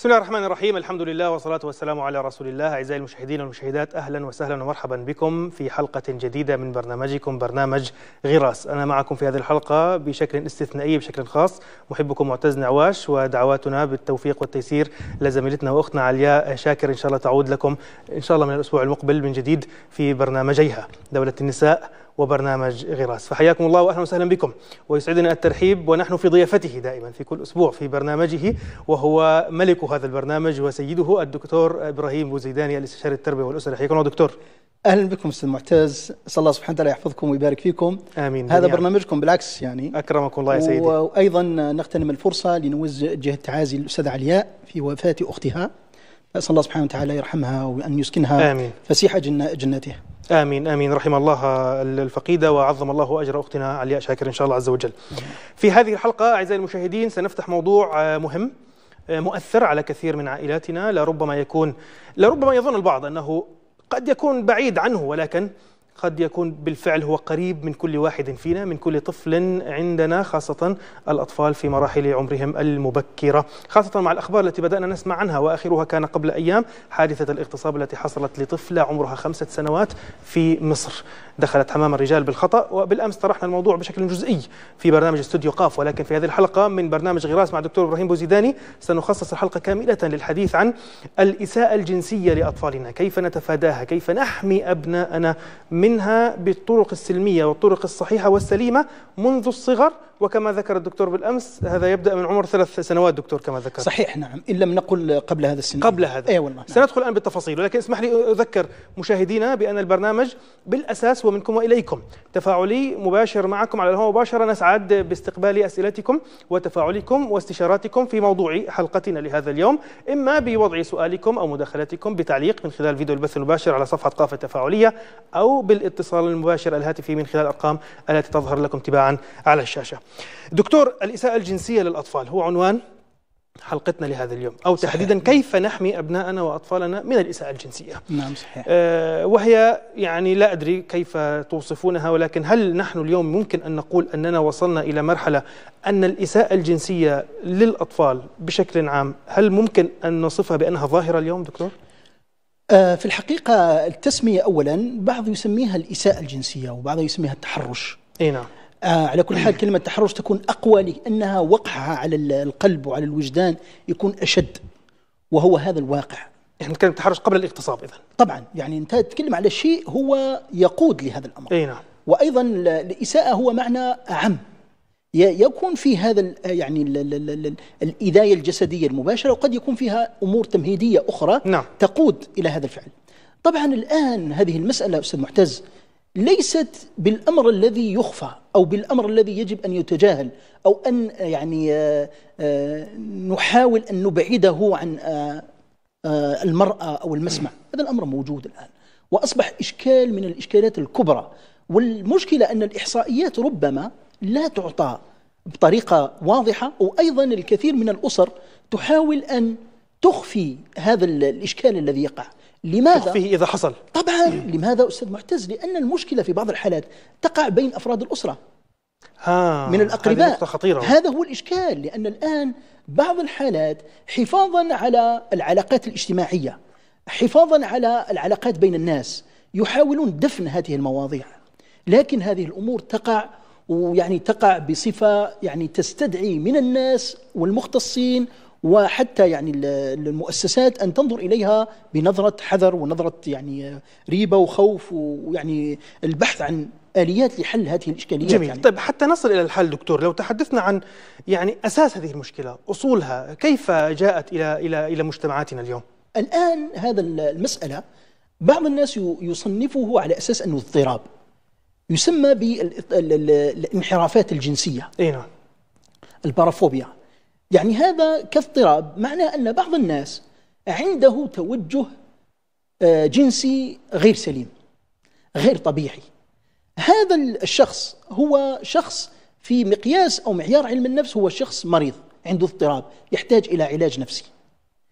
بسم الله الرحمن الرحيم الحمد لله والصلاة والسلام على رسول الله أعزائي المشاهدين والمشاهدات أهلا وسهلا ومرحبا بكم في حلقة جديدة من برنامجكم برنامج غراس أنا معكم في هذه الحلقة بشكل استثنائي بشكل خاص محبكم معتز نعواش ودعواتنا بالتوفيق والتيسير لزميلتنا وأختنا علياء شاكر إن شاء الله تعود لكم إن شاء الله من الأسبوع المقبل من جديد في برنامجيها دولة النساء وبرنامج غراس فحياكم الله واهلا وسهلا بكم ويسعدنا الترحيب ونحن في ضيافته دائما في كل اسبوع في برنامجه وهو ملك هذا البرنامج وسيده الدكتور ابراهيم بوزيداني الاستشاري التربيه والاسره حياكم الله دكتور اهلا بكم استاذ معتز اسال الله سبحانه وتعالى يحفظكم ويبارك فيكم امين هذا برنامجكم بالعكس يعني اكرمكم الله يا سيدي وايضا نغتنم الفرصه لنوجه جهه تعازي للاستاذه علياء في وفاه اختها اسال الله سبحانه وتعالى يرحمها وان يسكنها آمين. فسيح جناته آمين آمين رحم الله الفقيدة وعظم الله أجر أختنا علياء شاكر إن شاء الله عز وجل في هذه الحلقة أعزائي المشاهدين سنفتح موضوع آه، مهم آه، مؤثر على كثير من عائلاتنا لربما يكون لربما يظن البعض أنه قد يكون بعيد عنه ولكن قد يكون بالفعل هو قريب من كل واحد فينا من كل طفل عندنا خاصة الأطفال في مراحل عمرهم المبكرة خاصة مع الأخبار التي بدأنا نسمع عنها وآخرها كان قبل أيام حادثة الاغتصاب التي حصلت لطفلة عمرها خمسة سنوات في مصر دخلت حمام الرجال بالخطأ وبالأمس طرحنا الموضوع بشكل جزئي في برنامج استوديو قاف ولكن في هذه الحلقة من برنامج غراس مع دكتور إبراهيم بوزيداني سنخصص الحلقة كاملة للحديث عن الإساءة الجنسية لأطفالنا كيف نتفاداها كيف نحمي أبناءنا من منها بالطرق السلمية والطرق الصحيحة والسليمة منذ الصغر وكما ذكر الدكتور بالأمس هذا يبدأ من عمر ثلاث سنوات دكتور كما ذكر صحيح نعم إن لم نقل قبل هذا السن قبل هذا أي والله نعم. سندخل الآن بالتفاصيل ولكن اسمح لي أذكر مشاهدينا بأن البرنامج بالأساس ومنكم وإليكم تفاعلي مباشر معكم على الهواء مباشرة نسعد باستقبال أسئلتكم وتفاعلكم واستشاراتكم في موضوع حلقتنا لهذا اليوم إما بوضع سؤالكم أو مداخلتكم بتعليق من خلال فيديو البث المباشر على صفحة قافة تفاعلية أو بالاتصال المباشر الهاتفي من خلال الأرقام التي تظهر لكم تباعا على الشاشة دكتور الإساءة الجنسية للأطفال هو عنوان حلقتنا لهذا اليوم أو صحيح. تحديدا كيف نحمي أبناءنا وأطفالنا من الإساءة الجنسية نعم صحيح آه وهي يعني لا أدري كيف توصفونها ولكن هل نحن اليوم ممكن أن نقول أننا وصلنا إلى مرحلة أن الإساءة الجنسية للأطفال بشكل عام هل ممكن أن نصفها بأنها ظاهرة اليوم دكتور؟ آه في الحقيقة التسمية أولا بعض يسميها الإساءة الجنسية وبعض يسميها التحرش اي نعم آه على كل حال كلمة تحرش تكون أقوى لأنها وقعها على القلب وعلى الوجدان يكون أشد وهو هذا الواقع احنا نتكلم التحرش قبل الاغتصاب اذا طبعا يعني انت تتكلم على شيء هو يقود لهذا الامر اي نعم وايضا الاساءه هو معنى اعم يكون في هذا آه، يعني الاذايه الجسديه المباشره وقد يكون فيها امور تمهيديه اخرى نعم. تقود الى هذا الفعل طبعا الان هذه المساله استاذ معتز ليست بالامر الذي يخفى او بالامر الذي يجب ان يتجاهل او ان آه، يعني آه، آه، نحاول ان نبعده عن المراه او المسمع، هذا الامر موجود الان واصبح اشكال من الاشكالات الكبرى والمشكله ان الاحصائيات ربما لا تعطى بطريقه واضحه وايضا الكثير من الاسر تحاول ان تخفي هذا الاشكال الذي يقع لماذا؟ فيه إذا حصل طبعا لماذا أستاذ معتز؟ لأن المشكلة في بعض الحالات تقع بين أفراد الأسرة آه من الأقرباء هذه نقطة خطيرة هذا هو الإشكال لأن الآن بعض الحالات حفاظا على العلاقات الاجتماعية حفاظا على العلاقات بين الناس يحاولون دفن هذه المواضيع لكن هذه الأمور تقع ويعني تقع بصفة يعني تستدعي من الناس والمختصين وحتى يعني المؤسسات ان تنظر اليها بنظره حذر ونظره يعني ريبه وخوف ويعني البحث عن اليات لحل هذه الاشكاليات جميل يعني. طيب حتى نصل الى الحل دكتور لو تحدثنا عن يعني اساس هذه المشكله اصولها كيف جاءت الى الى الى مجتمعاتنا اليوم الان هذا المساله بعض الناس يصنفه على اساس انه اضطراب يسمى بالانحرافات الجنسيه اي نعم البارافوبيا يعني هذا كاضطراب معناه أن بعض الناس عنده توجه آه، جنسي غير سليم غير طبيعي هذا الشخص هو شخص في مقياس أو معيار علم النفس هو شخص مريض عنده اضطراب يحتاج إلى علاج نفسي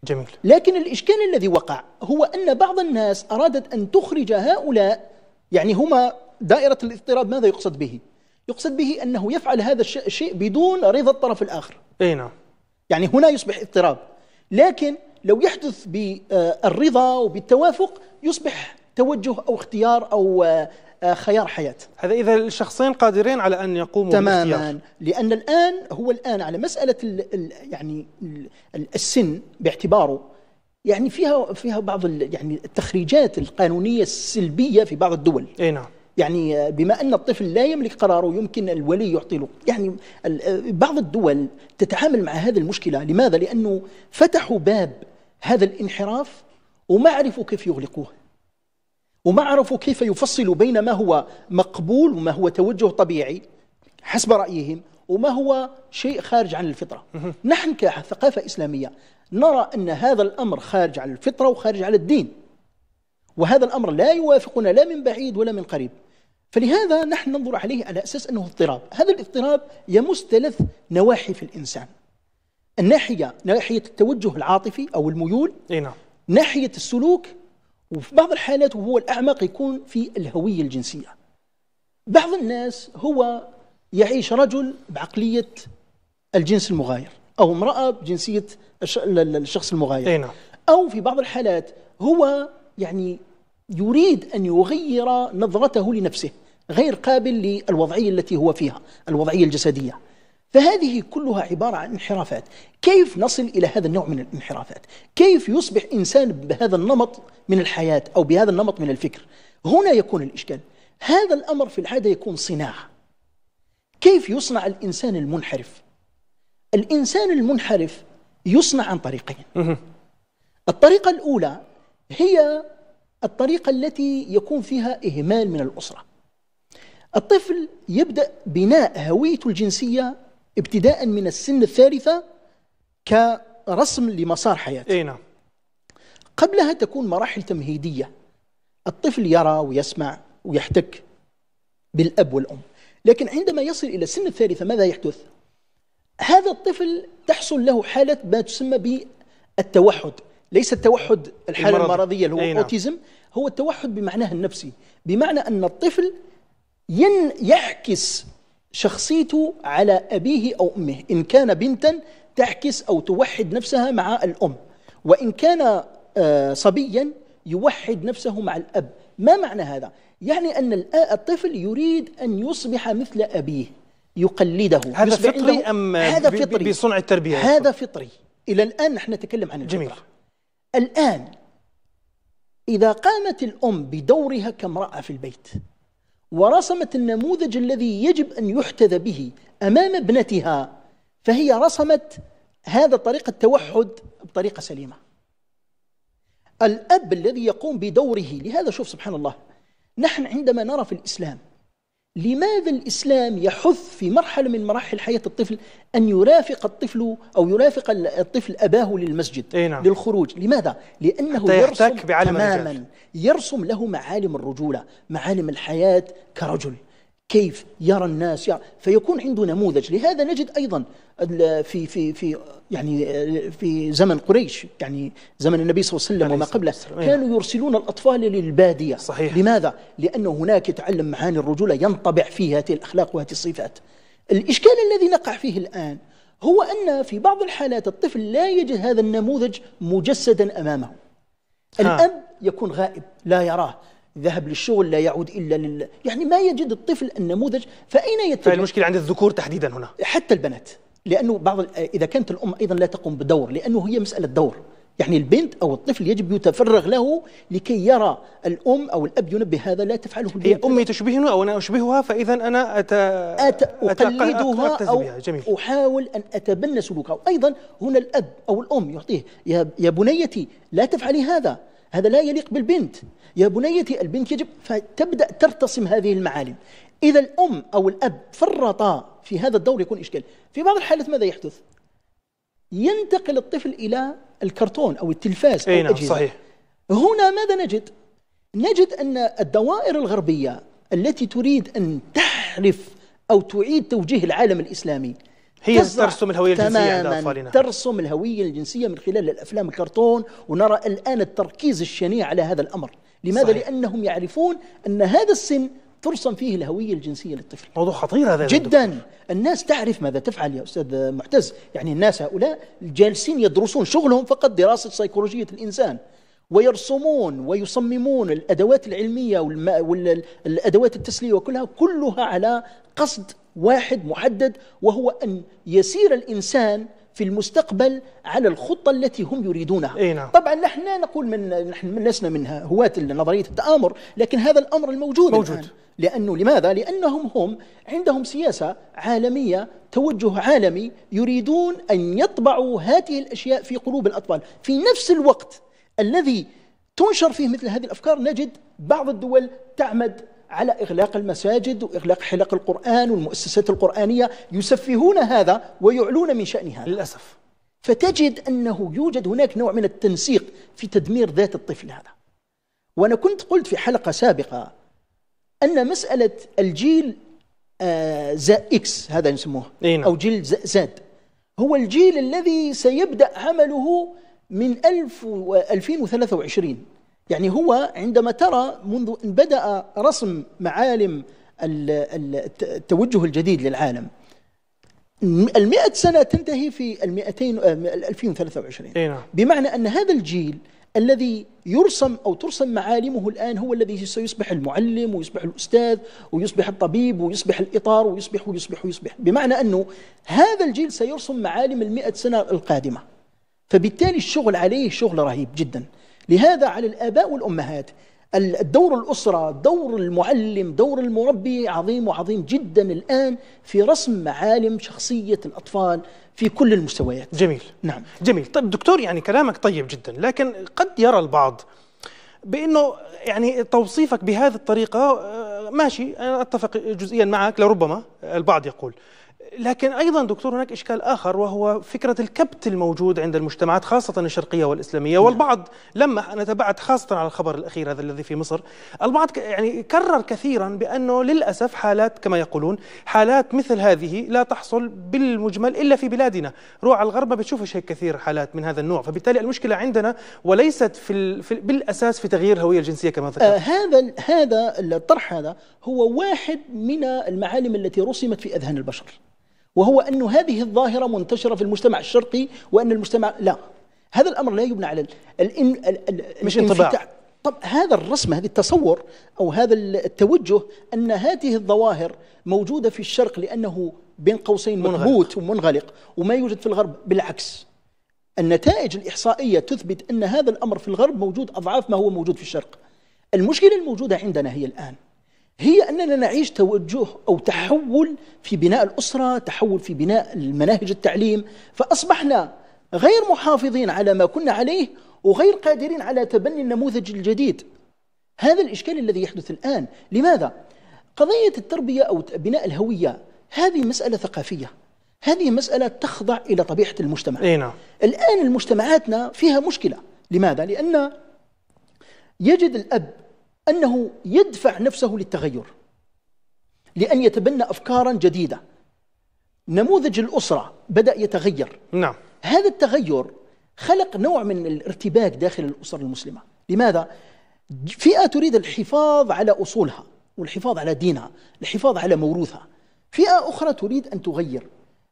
جميل لكن الإشكال الذي وقع هو أن بعض الناس أرادت أن تخرج هؤلاء يعني هما دائرة الاضطراب ماذا يقصد به؟ يقصد به أنه يفعل هذا الشيء بدون رضا الطرف الآخر أي نعم يعني هنا يصبح اضطراب لكن لو يحدث بالرضا وبالتوافق يصبح توجه أو اختيار أو آه، خيار حياة هذا إذا الشخصين قادرين على أن يقوموا تماما بالاختيار. لأن الآن هو الآن على مسألة الـ الـ يعني السن باعتباره يعني فيها فيها بعض يعني التخريجات القانونية السلبية في بعض الدول أي نعم يعني آه، بما أن الطفل لا يملك قراره يمكن الولي يعطي له يعني آه، بعض الدول تتعامل مع هذه المشكلة لماذا؟ لأنه فتحوا باب هذا الانحراف وما عرفوا كيف يغلقوه وما عرفوا كيف يفصلوا بين ما هو مقبول وما هو توجه طبيعي حسب رأيهم وما هو شيء خارج عن الفطرة نحن كثقافة إسلامية نرى أن هذا الأمر خارج عن الفطرة وخارج عن الدين وهذا الأمر لا يوافقنا لا من بعيد ولا من قريب فلهذا نحن ننظر عليه على أساس أنه اضطراب هذا الاضطراب يمس ثلاث نواحي في الإنسان الناحية ناحية التوجه العاطفي أو الميول إينا. نعم. ناحية السلوك وفي بعض الحالات وهو الأعمق يكون في الهوية الجنسية بعض الناس هو يعيش رجل بعقلية الجنس المغاير أو امرأة بجنسية الشخص المغاير نعم. أو في بعض الحالات هو يعني يريد أن يغير نظرته لنفسه غير قابل للوضعية التي هو فيها الوضعية الجسدية فهذه كلها عبارة عن انحرافات كيف نصل إلى هذا النوع من الانحرافات كيف يصبح إنسان بهذا النمط من الحياة أو بهذا النمط من الفكر هنا يكون الإشكال هذا الأمر في العادة يكون صناعة كيف يصنع الإنسان المنحرف الإنسان المنحرف يصنع عن طريقين الطريقة الأولى هي الطريقة التي يكون فيها إهمال من الأسرة الطفل يبدأ بناء هويته الجنسية ابتداء من السن الثالثة كرسم لمسار حياته إينا. نعم قبلها تكون مراحل تمهيدية الطفل يرى ويسمع ويحتك بالأب والأم لكن عندما يصل إلى السن الثالثة ماذا يحدث؟ هذا الطفل تحصل له حالة ما تسمى بالتوحد ليس التوحد الحاله المرض. المرضيه اللي هو الاوتيزم نعم. هو التوحد بمعناه النفسي بمعنى ان الطفل ين يعكس شخصيته على ابيه او امه ان كان بنتا تعكس او توحد نفسها مع الام وان كان آه، صبيا يوحد نفسه مع الاب ما معنى هذا يعني ان الطفل يريد ان يصبح مثل ابيه يقلده هذا فطري ام هذا فطري بصنع التربيه هذا فطري الى الان نحن نتكلم عن الفطره جميل الآن إذا قامت الأم بدورها كامرأة في البيت ورسمت النموذج الذي يجب أن يحتذى به أمام ابنتها فهي رسمت هذا طريق التوحد بطريقة سليمة الأب الذي يقوم بدوره لهذا شوف سبحان الله نحن عندما نرى في الإسلام لماذا الإسلام يحث في مرحلة من مراحل حياة الطفل أن يرافق الطفل أو يرافق الطفل أباه للمسجد إيه نعم. للخروج لماذا؟ لأنه يرسم تماما الرجال. يرسم له معالم الرجولة معالم الحياة كرجل كيف يرى الناس يعني فيكون عنده نموذج لهذا نجد ايضا في في في يعني في زمن قريش يعني زمن النبي صلى الله عليه وسلم وما قبله أيوة. كانوا يرسلون الاطفال للباديه صحيح. لماذا لان هناك يتعلم معاني الرجوله ينطبع فيه هذه الاخلاق وهذه الصفات الاشكال الذي نقع فيه الان هو ان في بعض الحالات الطفل لا يجد هذا النموذج مجسدا امامه الاب يكون غائب لا يراه ذهب للشغل لا يعود الا لل يعني ما يجد الطفل النموذج فاين يتجه؟ المشكله عند الذكور تحديدا هنا حتى البنات لانه بعض اذا كانت الام ايضا لا تقوم بدور لانه هي مساله دور يعني البنت او الطفل يجب يتفرغ له لكي يرى الام او الاب ينبه هذا لا تفعله هي إيه، امي تشبهني او انا اشبهها فاذا انا أت... أت... اقلدها او جميل. احاول ان اتبنى سلوكها وايضا هنا الاب او الام يعطيه يا, يا بنيتي لا تفعلي هذا هذا لا يليق بالبنت يا بنيتي البنت يجب فتبدأ ترتسم هذه المعالم إذا الأم أو الأب فرطا في هذا الدور يكون إشكال في بعض الحالات ماذا يحدث؟ ينتقل الطفل إلى الكرتون أو التلفاز أو نعم الأجهزة صحيح هنا ماذا نجد؟ نجد أن الدوائر الغربية التي تريد أن تحرف أو تعيد توجيه العالم الإسلامي هي ترسم الهوية الجنسية عند أطفالنا ترسم الهوية الجنسية من خلال الأفلام الكرتون ونرى الآن التركيز الشنيع على هذا الأمر لماذا؟ صحيح. لأنهم يعرفون أن هذا السن ترسم فيه الهوية الجنسية للطفل موضوع خطير هذا جدا دكتور. الناس تعرف ماذا تفعل يا أستاذ معتز يعني الناس هؤلاء جالسين يدرسون شغلهم فقط دراسة سيكولوجية الإنسان ويرسمون ويصممون الأدوات العلمية والأدوات التسلية وكلها كلها على قصد واحد محدد وهو أن يسير الإنسان في المستقبل على الخطة التي هم يريدونها إينا. نعم. طبعا نحن لا نقول من نحن لسنا من هواة نظرية التآمر لكن هذا الأمر الموجود موجود. الآن لأنه لماذا؟ لأنهم هم عندهم سياسة عالمية توجه عالمي يريدون أن يطبعوا هذه الأشياء في قلوب الأطفال في نفس الوقت الذي تنشر فيه مثل هذه الأفكار نجد بعض الدول تعمد على إغلاق المساجد وإغلاق حلق القرآن والمؤسسات القرآنية يسفهون هذا ويعلون من شأن هذا للأسف فتجد أنه يوجد هناك نوع من التنسيق في تدمير ذات الطفل هذا وأنا كنت قلت في حلقة سابقة أن مسألة الجيل آه، زائد إكس هذا نسموه نعم. أو جيل زاد هو الجيل الذي سيبدأ عمله من 1000 2023 يعني هو عندما ترى منذ أن بدأ رسم معالم التوجه الجديد للعالم المئة سنة تنتهي في المئتين آه، الفين وثلاثة وعشرين نعم. بمعنى أن هذا الجيل الذي يرسم أو ترسم معالمه الآن هو الذي سيصبح المعلم ويصبح الأستاذ ويصبح الطبيب ويصبح الإطار ويصبح ويصبح ويصبح بمعنى أنه هذا الجيل سيرسم معالم المئة سنة القادمة فبالتالي الشغل عليه شغل رهيب جدا لهذا على الآباء والأمهات الدور الأسرة دور المعلم دور المربي عظيم وعظيم جدا الآن في رسم معالم شخصية الأطفال في كل المستويات جميل نعم جميل طيب دكتور يعني كلامك طيب جدا لكن قد يرى البعض بأنه يعني توصيفك بهذه الطريقة آه، ماشي أنا أتفق جزئيا معك لربما البعض يقول لكن ايضا دكتور هناك اشكال اخر وهو فكره الكبت الموجود عند المجتمعات خاصه الشرقيه والاسلاميه نعم. والبعض لما انا تابعت خاصه على الخبر الاخير هذا الذي في مصر البعض يعني كرر كثيرا بانه للاسف حالات كما يقولون حالات مثل هذه لا تحصل بالمجمل الا في بلادنا روح على الغرب ما بتشوفش هيك كثير حالات من هذا النوع فبالتالي المشكله عندنا وليست في, في بالاساس في تغيير الهويه الجنسيه كما ذكرت آه هذا هذا الطرح هذا هو واحد من المعالم التي رسمت في اذهان البشر وهو أن هذه الظاهرة منتشرة في المجتمع الشرقي وأن المجتمع لا هذا الأمر لا يبنى على الإن... ال... مش انطباع طب هذا الرسم هذا التصور أو هذا التوجه أن هذه الظواهر موجودة في الشرق لأنه بين قوسين مكبوت ومنغلق وما يوجد في الغرب بالعكس النتائج الإحصائية تثبت أن هذا الأمر في الغرب موجود أضعاف ما هو موجود في الشرق المشكلة الموجودة عندنا هي الآن هي أننا نعيش توجه أو تحول في بناء الأسرة تحول في بناء المناهج التعليم فأصبحنا غير محافظين على ما كنا عليه وغير قادرين على تبني النموذج الجديد هذا الإشكال الذي يحدث الآن لماذا؟ قضية التربية أو بناء الهوية هذه مسألة ثقافية هذه مسألة تخضع إلى طبيعة المجتمع إينا. نعم. الآن المجتمعاتنا فيها مشكلة لماذا؟ لأن يجد الأب أنه يدفع نفسه للتغير لأن يتبنى أفكارا جديدة نموذج الأسرة بدأ يتغير نعم هذا التغير خلق نوع من الارتباك داخل الأسر المسلمة لماذا؟ فئة تريد الحفاظ على أصولها والحفاظ على دينها الحفاظ على موروثها فئة أخرى تريد أن تغير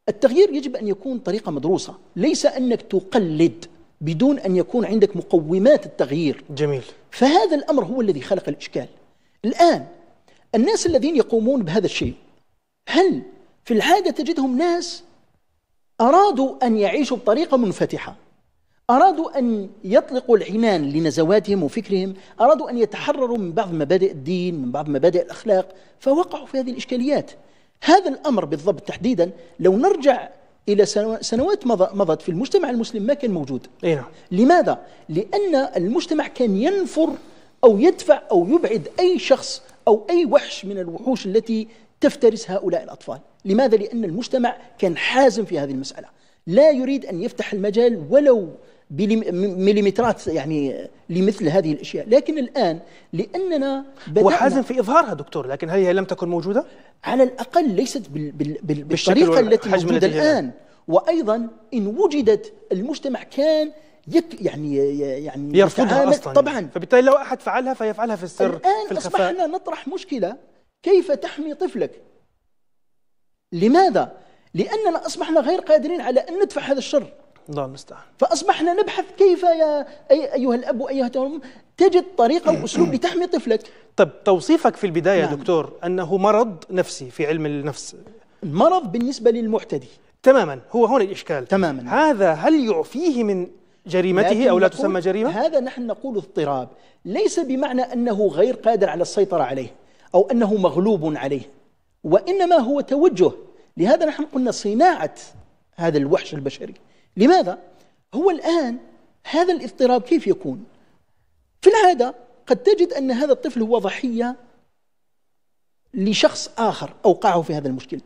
التغيير يجب أن يكون طريقة مدروسة ليس أنك تقلد بدون أن يكون عندك مقومات التغيير جميل فهذا الأمر هو الذي خلق الإشكال الآن الناس الذين يقومون بهذا الشيء هل في العادة تجدهم ناس أرادوا أن يعيشوا بطريقة منفتحة أرادوا أن يطلقوا العنان لنزواتهم وفكرهم أرادوا أن يتحرروا من بعض مبادئ الدين من بعض مبادئ الأخلاق فوقعوا في هذه الإشكاليات هذا الأمر بالضبط تحديدا لو نرجع إلى سنوات مضت في المجتمع المسلم ما كان موجود إينا. نعم. لماذا؟ لأن المجتمع كان ينفر أو يدفع أو يبعد أي شخص أو أي وحش من الوحوش التي تفترس هؤلاء الأطفال لماذا؟ لأن المجتمع كان حازم في هذه المسألة لا يريد أن يفتح المجال ولو بمليمترات يعني لمثل هذه الاشياء، لكن الان لاننا بدأنا وحازم في اظهارها دكتور، لكن هل هي لم تكن موجوده؟ على الاقل ليست بال بال بال بالطريقه التي موجوده الان، وايضا ان وجدت المجتمع كان يك يعني يعني يرفضها اصلا طبعا فبالتالي لو احد فعلها فيفعلها في السر الان في الخفاء. اصبحنا نطرح مشكله كيف تحمي طفلك؟ لماذا؟ لاننا اصبحنا غير قادرين على ان ندفع هذا الشر الله المستعان فأصبحنا نبحث كيف يا أيها الأب وأيها الأم تجد طريقة وأسلوب لتحمي طفلك طب توصيفك في البداية نعم. دكتور أنه مرض نفسي في علم النفس مرض بالنسبة للمعتدي تماما هو هون الإشكال تماما هذا هل يعفيه من جريمته أو لا تسمى جريمة؟ هذا نحن نقول اضطراب ليس بمعنى أنه غير قادر على السيطرة عليه أو أنه مغلوب عليه وإنما هو توجه لهذا نحن قلنا صناعة هذا الوحش البشري لماذا؟ هو الآن هذا الاضطراب كيف يكون؟ في العادة قد تجد أن هذا الطفل هو ضحية لشخص آخر أوقعه في هذا المشكل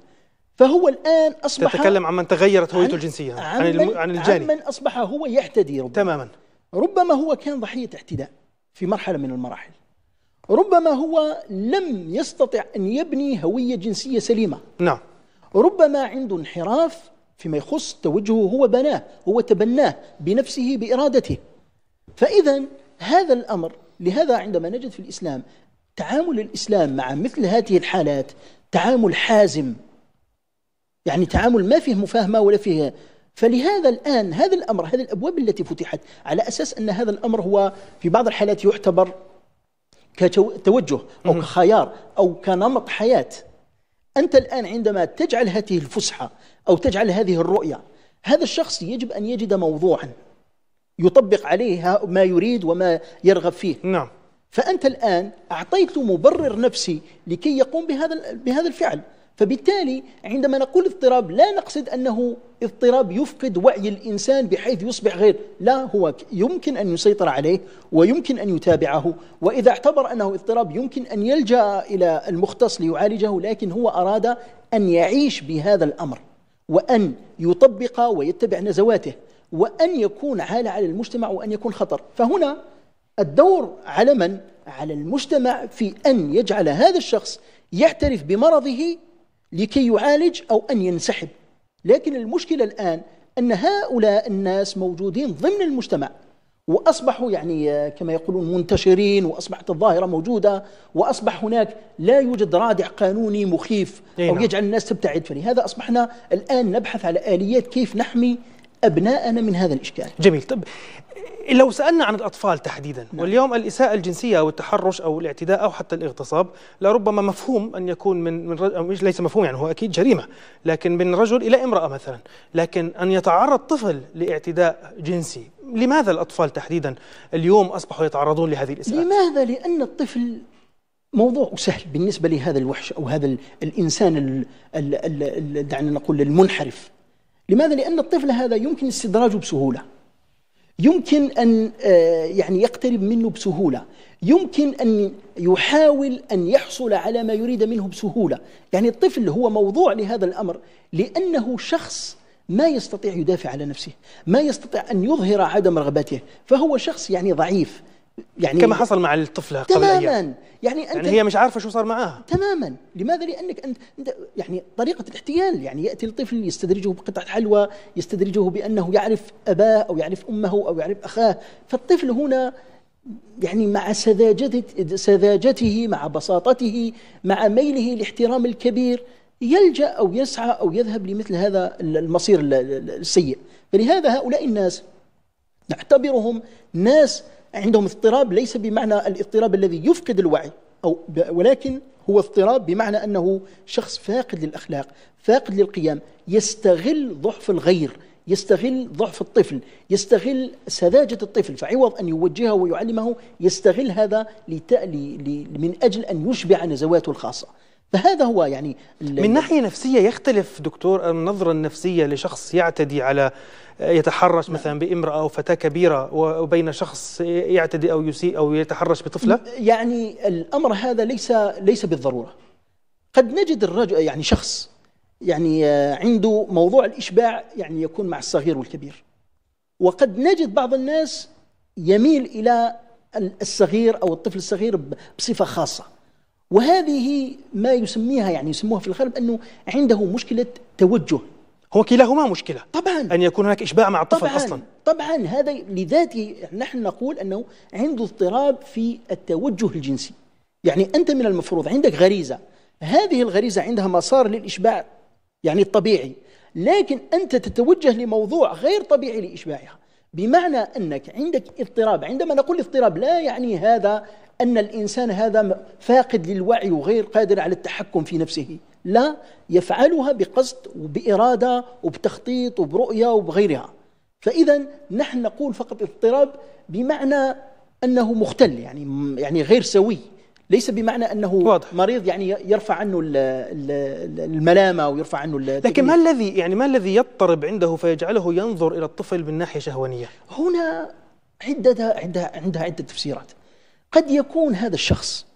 فهو الآن أصبح تتكلم عن من تغيرت هويته الجنسية عن, عن, عن الجاني عن من أصبح هو يعتدي ربما تماما ربما هو كان ضحية اعتداء في مرحلة من المراحل ربما هو لم يستطع أن يبني هوية جنسية سليمة نعم ربما عنده انحراف فيما يخص توجهه هو بناه هو تبناه بنفسه بإرادته فإذا هذا الأمر لهذا عندما نجد في الإسلام تعامل الإسلام مع مثل هذه الحالات تعامل حازم يعني تعامل ما فيه مفاهمة ولا فيه فلهذا الآن هذا الأمر هذه الأبواب التي فتحت على أساس أن هذا الأمر هو في بعض الحالات يعتبر كتوجه أو كخيار أو كنمط حياة أنت الآن عندما تجعل هذه الفسحة أو تجعل هذه الرؤية هذا الشخص يجب أن يجد موضوعا يطبق عليه ما يريد وما يرغب فيه نعم فأنت الآن أعطيت مبرر نفسي لكي يقوم بهذا بهذا الفعل فبالتالي عندما نقول اضطراب لا نقصد أنه اضطراب يفقد وعي الإنسان بحيث يصبح غير لا هو يمكن أن يسيطر عليه ويمكن أن يتابعه وإذا اعتبر أنه اضطراب يمكن أن يلجأ إلى المختص ليعالجه لكن هو أراد أن يعيش بهذا الأمر وأن يطبق ويتبع نزواته وأن يكون عالة على المجتمع وأن يكون خطر فهنا الدور على من؟ على المجتمع في أن يجعل هذا الشخص يعترف بمرضه لكي يعالج أو أن ينسحب لكن المشكلة الآن أن هؤلاء الناس موجودين ضمن المجتمع واصبحوا يعني آه، كما يقولون منتشرين واصبحت الظاهره موجوده واصبح هناك لا يوجد رادع قانوني مخيف او نعم. يجعل الناس تبتعد فلهذا اصبحنا الان نبحث على اليات كيف نحمي أبناءنا من هذا الإشكال جميل طب لو سألنا عن الأطفال تحديدا نعم. واليوم الإساءة الجنسية أو التحرش أو الاعتداء أو حتى الاغتصاب لربما مفهوم أن يكون من, من رجل ليس مفهوم يعني هو أكيد جريمة لكن من رجل إلى امرأة مثلا لكن أن يتعرض طفل لاعتداء جنسي لماذا الأطفال تحديدا اليوم أصبحوا يتعرضون لهذه الإساءة؟ لماذا؟ لأن الطفل موضوع سهل بالنسبة لهذا الوحش أو هذا الإنسان دعنا نقول المنحرف لماذا؟ لأن الطفل هذا يمكن استدراجه بسهولة يمكن أن آه، يعني يقترب منه بسهولة يمكن أن يحاول أن يحصل على ما يريد منه بسهولة يعني الطفل هو موضوع لهذا الأمر لأنه شخص ما يستطيع يدافع على نفسه ما يستطيع أن يظهر عدم رغبته فهو شخص يعني ضعيف يعني كما حصل مع الطفلة قبل تماما أيام. يعني أنت يعني هي مش عارفة شو صار معاها تماما لماذا لأنك أنت, يعني طريقة الاحتيال يعني يأتي الطفل يستدرجه بقطعة حلوى يستدرجه بأنه يعرف أباه أو يعرف أمه أو يعرف أخاه فالطفل هنا يعني مع سذاجته مع بساطته مع ميله لاحترام الكبير يلجأ أو يسعى أو يذهب لمثل هذا المصير السيء فلهذا هؤلاء الناس نعتبرهم ناس عندهم اضطراب ليس بمعنى الاضطراب الذي يفقد الوعي أو ولكن هو اضطراب بمعنى أنه شخص فاقد للأخلاق فاقد للقيام يستغل ضعف الغير يستغل ضعف الطفل يستغل سذاجة الطفل فعوض أن يوجهه ويعلمه يستغل هذا لتألي من أجل أن يشبع نزواته الخاصة فهذا هو يعني من ناحية نفسية يختلف دكتور النظرة النفسية لشخص يعتدي على يتحرش مثلا بامرأة أو فتاة كبيرة وبين شخص يعتدي أو يسيء أو يتحرش بطفلة يعني الأمر هذا ليس ليس بالضرورة قد نجد الرجل يعني شخص يعني عنده موضوع الإشباع يعني يكون مع الصغير والكبير وقد نجد بعض الناس يميل إلى الصغير أو الطفل الصغير بصفة خاصة وهذه ما يسميها يعني يسموها في الغرب أنه عنده مشكلة توجه هو كلاهما مشكلة طبعا أن يكون هناك إشباع مع الطفل طبعاً أصلا طبعا هذا لذاته نحن نقول أنه عنده اضطراب في التوجه الجنسي يعني أنت من المفروض عندك غريزة هذه الغريزة عندها مسار للإشباع يعني الطبيعي لكن أنت تتوجه لموضوع غير طبيعي لإشباعها بمعنى أنك عندك اضطراب عندما نقول اضطراب لا يعني هذا أن الإنسان هذا فاقد للوعي وغير قادر على التحكم في نفسه لا يفعلها بقصد وبإرادة وبتخطيط وبرؤية وبغيرها فإذا نحن نقول فقط اضطراب بمعنى أنه مختل يعني يعني غير سوي ليس بمعنى انه واضح. مريض يعني يرفع عنه الملامه ويرفع عنه لكن ما الذي يعني ما الذي يضطرب عنده فيجعله ينظر الى الطفل من ناحيه شهوانيه؟ هنا عدة عندها عندها عده تفسيرات. قد يكون هذا الشخص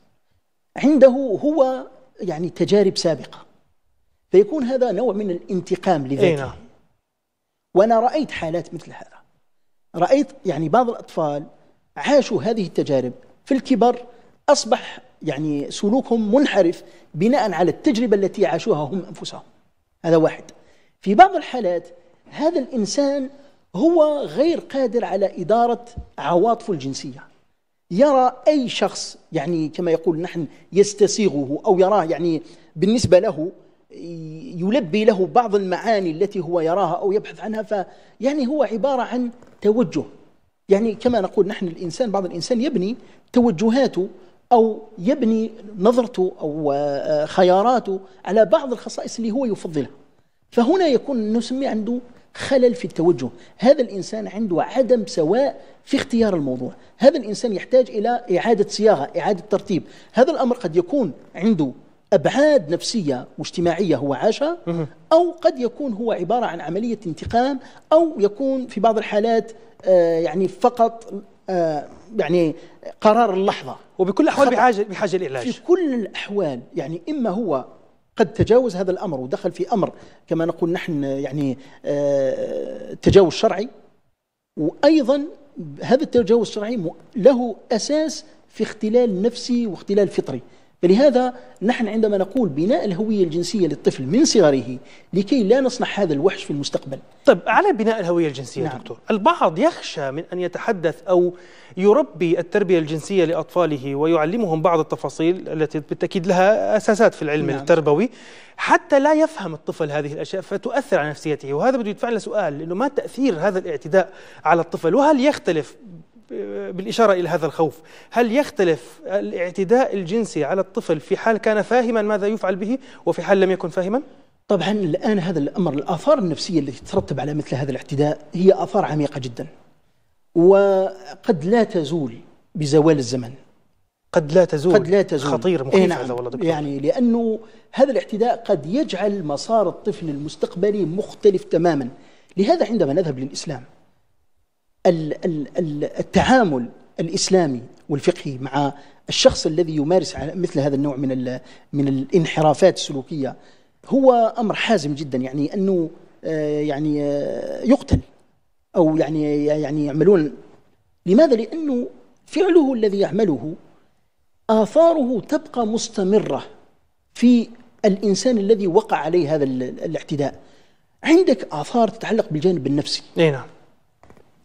عنده هو يعني تجارب سابقة فيكون هذا نوع من الانتقام لذاته إيه نعم. وأنا رأيت حالات مثل هذا رأيت يعني بعض الأطفال عاشوا هذه التجارب في الكبر أصبح يعني سلوكهم منحرف بناء على التجربة التي عاشوها هم أنفسهم هذا واحد في بعض الحالات هذا الإنسان هو غير قادر على إدارة عواطفه الجنسية يرى أي شخص يعني كما يقول نحن يستسيغه أو يراه يعني بالنسبة له يلبي له بعض المعاني التي هو يراها أو يبحث عنها فيعني هو عبارة عن توجه يعني كما نقول نحن الإنسان بعض الإنسان يبني توجهاته أو يبني نظرته أو آه، خياراته على بعض الخصائص اللي هو يفضلها فهنا يكون نسمي عنده خلل في التوجه هذا الإنسان عنده عدم سواء في اختيار الموضوع هذا الإنسان يحتاج إلى إعادة صياغة إعادة ترتيب هذا الأمر قد يكون عنده أبعاد نفسية واجتماعية هو عاشها أو قد يكون هو عبارة عن عملية انتقام أو يكون في بعض الحالات آه، يعني فقط آه، يعني قرار اللحظة وبكل الأحوال بحاجة, بحاجة للعلاج في كل الأحوال يعني إما هو قد تجاوز هذا الأمر ودخل في أمر كما نقول نحن يعني آه، تجاوز شرعي وأيضا هذا التجاوز الشرعي له أساس في اختلال نفسي واختلال فطري فلهذا نحن عندما نقول بناء الهوية الجنسية للطفل من صغره لكي لا نصنع هذا الوحش في المستقبل طيب على بناء الهوية الجنسية نعم. دكتور البعض يخشى من أن يتحدث أو يربي التربية الجنسية لأطفاله ويعلمهم بعض التفاصيل التي بالتأكيد لها أساسات في العلم نعم. التربوي حتى لا يفهم الطفل هذه الأشياء فتؤثر على نفسيته وهذا بده يدفعنا سؤال إنه ما تأثير هذا الاعتداء على الطفل وهل يختلف بالإشارة إلى هذا الخوف هل يختلف الاعتداء الجنسي على الطفل في حال كان فاهما ماذا يفعل به وفي حال لم يكن فاهما؟ طبعا الآن هذا الأمر الآثار النفسية التي تترتب على مثل هذا الاعتداء هي آثار عميقة جدا وقد لا تزول بزوال الزمن قد لا تزول قد لا تزول خطير إيه مخيف إيه نعم. هذا والله دكتور يعني لأنه هذا الاعتداء قد يجعل مسار الطفل المستقبلي مختلف تماما لهذا عندما نذهب للإسلام التعامل الاسلامي والفقهي مع الشخص الذي يمارس مثل هذا النوع من من الانحرافات السلوكيه هو امر حازم جدا يعني انه آه، يعني آه، يقتل او يعني يعني يعملون لماذا؟ لانه فعله الذي يعمله آثاره تبقى مستمرة في الإنسان الذي وقع عليه هذا الاعتداء عندك آثار تتعلق بالجانب النفسي نعم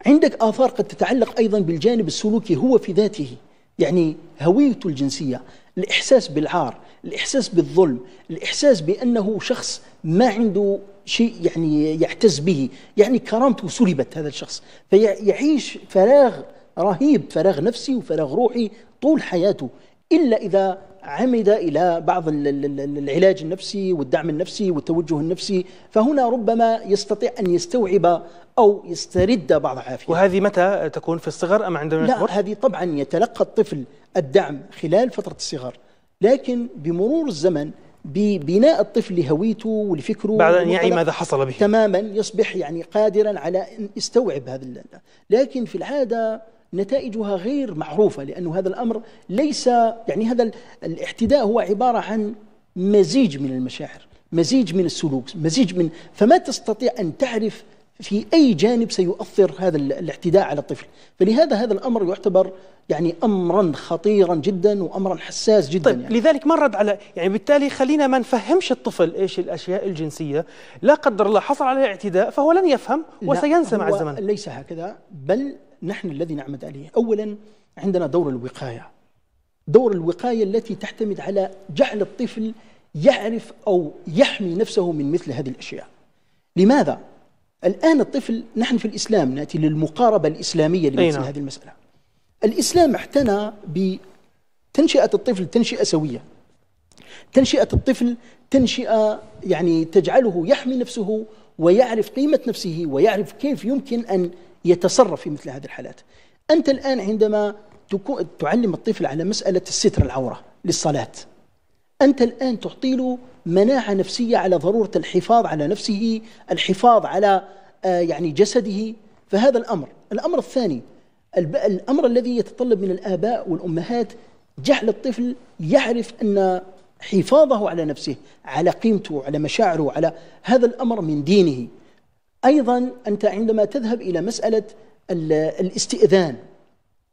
عندك آثار قد تتعلق أيضا بالجانب السلوكي هو في ذاته يعني هويته الجنسية الإحساس بالعار الإحساس بالظلم الإحساس بأنه شخص ما عنده شيء يعني يعتز به يعني كرامته سلبت هذا الشخص فيعيش فراغ رهيب فراغ نفسي وفراغ روحي طول حياته إلا إذا عمد إلى بعض العلاج النفسي والدعم النفسي والتوجه النفسي فهنا ربما يستطيع أن يستوعب أو يسترد بعض عافية وهذه متى تكون في الصغر أم عندما يكبر؟ لا هذه طبعا يتلقى الطفل الدعم خلال فترة الصغر لكن بمرور الزمن ببناء الطفل لهويته ولفكره بعد ان يعي ماذا حصل به تماما يصبح يعني قادرا على ان يستوعب هذا لكن في العاده نتائجها غير معروفة لأنه هذا الأمر ليس يعني هذا الاحتداء هو عبارة عن مزيج من المشاعر مزيج من السلوك مزيج من فما تستطيع أن تعرف في أي جانب سيؤثر هذا الاعتداء على الطفل فلهذا هذا الأمر يعتبر يعني أمرا خطيرا جدا وأمرا حساس جدا طيب يعني. لذلك ما رد على يعني بالتالي خلينا ما نفهمش الطفل إيش الأشياء الجنسية لا قدر الله حصل عليه اعتداء فهو لن يفهم وسينسى مع الزمن ليس هكذا بل نحن الذي نعمد عليه أولا عندنا دور الوقاية دور الوقاية التي تعتمد على جعل الطفل يعرف أو يحمي نفسه من مثل هذه الأشياء لماذا؟ الآن الطفل نحن في الإسلام نأتي للمقاربة الإسلامية لمثل نعم. هذه المسألة الإسلام اعتنى بتنشئة الطفل تنشئة سوية تنشئة الطفل تنشئة يعني تجعله يحمي نفسه ويعرف قيمة نفسه ويعرف كيف يمكن أن يتصرف في مثل هذه الحالات أنت الآن عندما تعلم الطفل على مسألة الستر العورة للصلاة أنت الآن تعطي له مناعة نفسية على ضرورة الحفاظ على نفسه الحفاظ على آه، يعني جسده فهذا الأمر الأمر الثاني الأمر الذي يتطلب من الآباء والأمهات جعل الطفل يعرف أن حفاظه على نفسه على قيمته على مشاعره على هذا الأمر من دينه أيضا أنت عندما تذهب إلى مسألة الاستئذان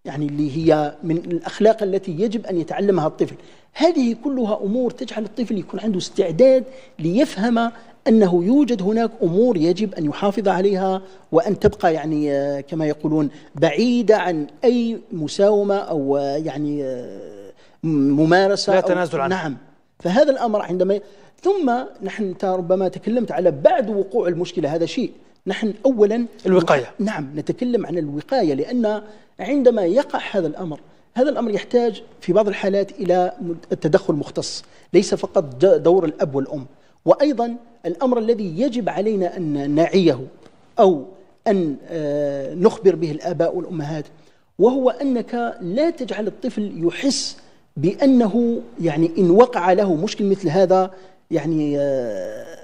يعني اللي هي من الأخلاق التي يجب أن يتعلمها الطفل هذه كلها أمور تجعل الطفل يكون عنده استعداد ليفهم أنه يوجد هناك أمور يجب أن يحافظ عليها وأن تبقى يعني آه، كما يقولون بعيدة عن أي مساومة أو آه، يعني آه، ممارسة لا تنازل عنها نعم فهذا الأمر عندما ثم نحن ربما تكلمت على بعد وقوع المشكله هذا شيء نحن اولا الوقايه نعم نتكلم عن الوقايه لان عندما يقع هذا الامر هذا الامر يحتاج في بعض الحالات الى التدخل مختص ليس فقط دور الاب والام وايضا الامر الذي يجب علينا ان نعيه او ان آه، نخبر به الاباء والامهات وهو انك لا تجعل الطفل يحس بانه يعني ان وقع له مشكل مثل هذا يعني آه،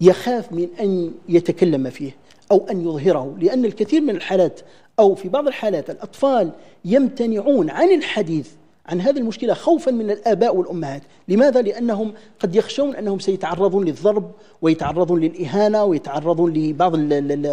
يخاف من أن يتكلم فيه أو أن يظهره لأن الكثير من الحالات أو في بعض الحالات الأطفال يمتنعون عن الحديث عن هذه المشكلة خوفا من الآباء والأمهات لماذا؟ لأنهم قد يخشون أنهم سيتعرضون للضرب ويتعرضون للإهانة ويتعرضون لبعض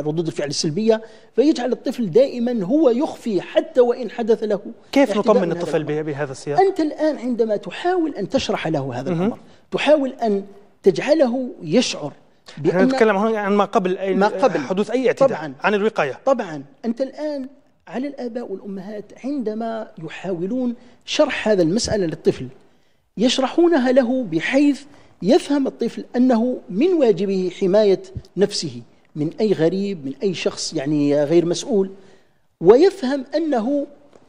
ردود الفعل السلبية فيجعل الطفل دائما هو يخفي حتى وإن حدث له كيف نطمن الطفل بهذا السياق؟ أنت الآن عندما تحاول أن تشرح له هذا الأمر تحاول أن تجعله يشعر بأن نتكلم هنا عن ما قبل أي ما قبل حدوث أي اعتداء طبعا عن الوقاية طبعا أنت الآن على الآباء والأمهات عندما يحاولون شرح هذا المسألة للطفل يشرحونها له بحيث يفهم الطفل أنه من واجبه حماية نفسه من أي غريب من أي شخص يعني غير مسؤول ويفهم أنه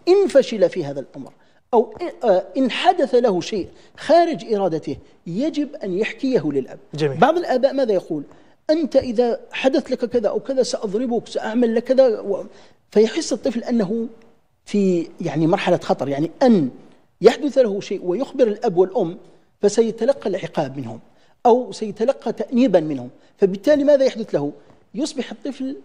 إن فشل في هذا الأمر أو آه، إن حدث له شيء خارج إرادته يجب أن يحكيه للأب جميل. بعض الآباء ماذا يقول أنت إذا حدث لك كذا أو كذا سأضربك سأعمل لك كذا و... فيحس الطفل أنه في يعني مرحلة خطر يعني أن يحدث له شيء ويخبر الأب والأم فسيتلقى العقاب منهم أو سيتلقى تأنيبا منهم فبالتالي ماذا يحدث له؟ يصبح الطفل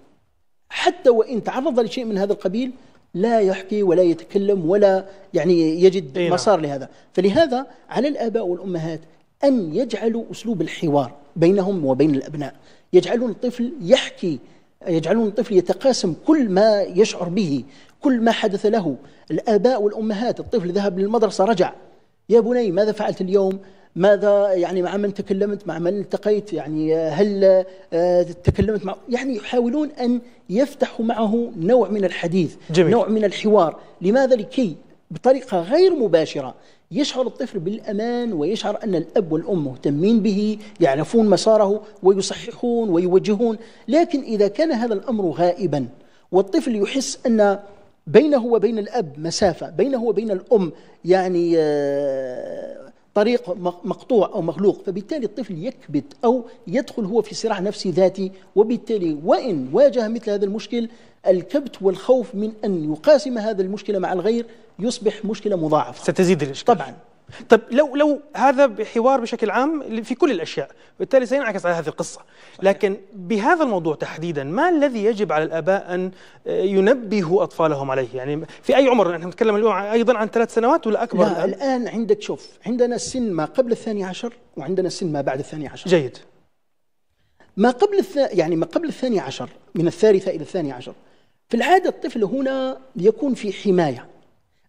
حتى وإن تعرض لشيء من هذا القبيل لا يحكي ولا يتكلم ولا يعني يجد نعم. مسار لهذا فلهذا على الآباء والأمهات أن يجعلوا أسلوب الحوار بينهم وبين الأبناء يجعلون الطفل يحكي يجعلون الطفل يتقاسم كل ما يشعر به كل ما حدث له الآباء والأمهات الطفل ذهب للمدرسة رجع يا بني ماذا فعلت اليوم ماذا يعني مع من تكلمت مع من التقيت يعني هل آه، تكلمت مع يعني يحاولون أن يفتحوا معه نوع من الحديث جميل. نوع من الحوار لماذا لكي بطريقة غير مباشرة يشعر الطفل بالأمان ويشعر أن الأب والأم مهتمين به يعرفون مساره ويصححون ويوجهون لكن إذا كان هذا الأمر غائبا والطفل يحس أن بينه وبين الأب مسافة بينه وبين الأم يعني آه طريق مقطوع أو مخلوق فبالتالي الطفل يكبت أو يدخل هو في صراع نفسي ذاتي وبالتالي وإن واجه مثل هذا المشكل الكبت والخوف من أن يقاسم هذا المشكلة مع الغير يصبح مشكلة مضاعفة ستزيد الإشكال طبعا طب لو لو هذا بحوار بشكل عام في كل الاشياء بالتالي سينعكس على هذه القصه لكن بهذا الموضوع تحديدا ما الذي يجب على الاباء ان آه، ينبهوا اطفالهم عليه يعني في اي عمر نحن نتكلم اليوم ايضا عن ثلاث سنوات ولا اكبر لا الان, الآن عندك شوف عندنا سن ما قبل الثاني عشر وعندنا سن ما بعد الثاني عشر جيد ما قبل الث... يعني ما قبل الثاني عشر من الثالثه الى الثاني عشر في العاده الطفل هنا يكون في حمايه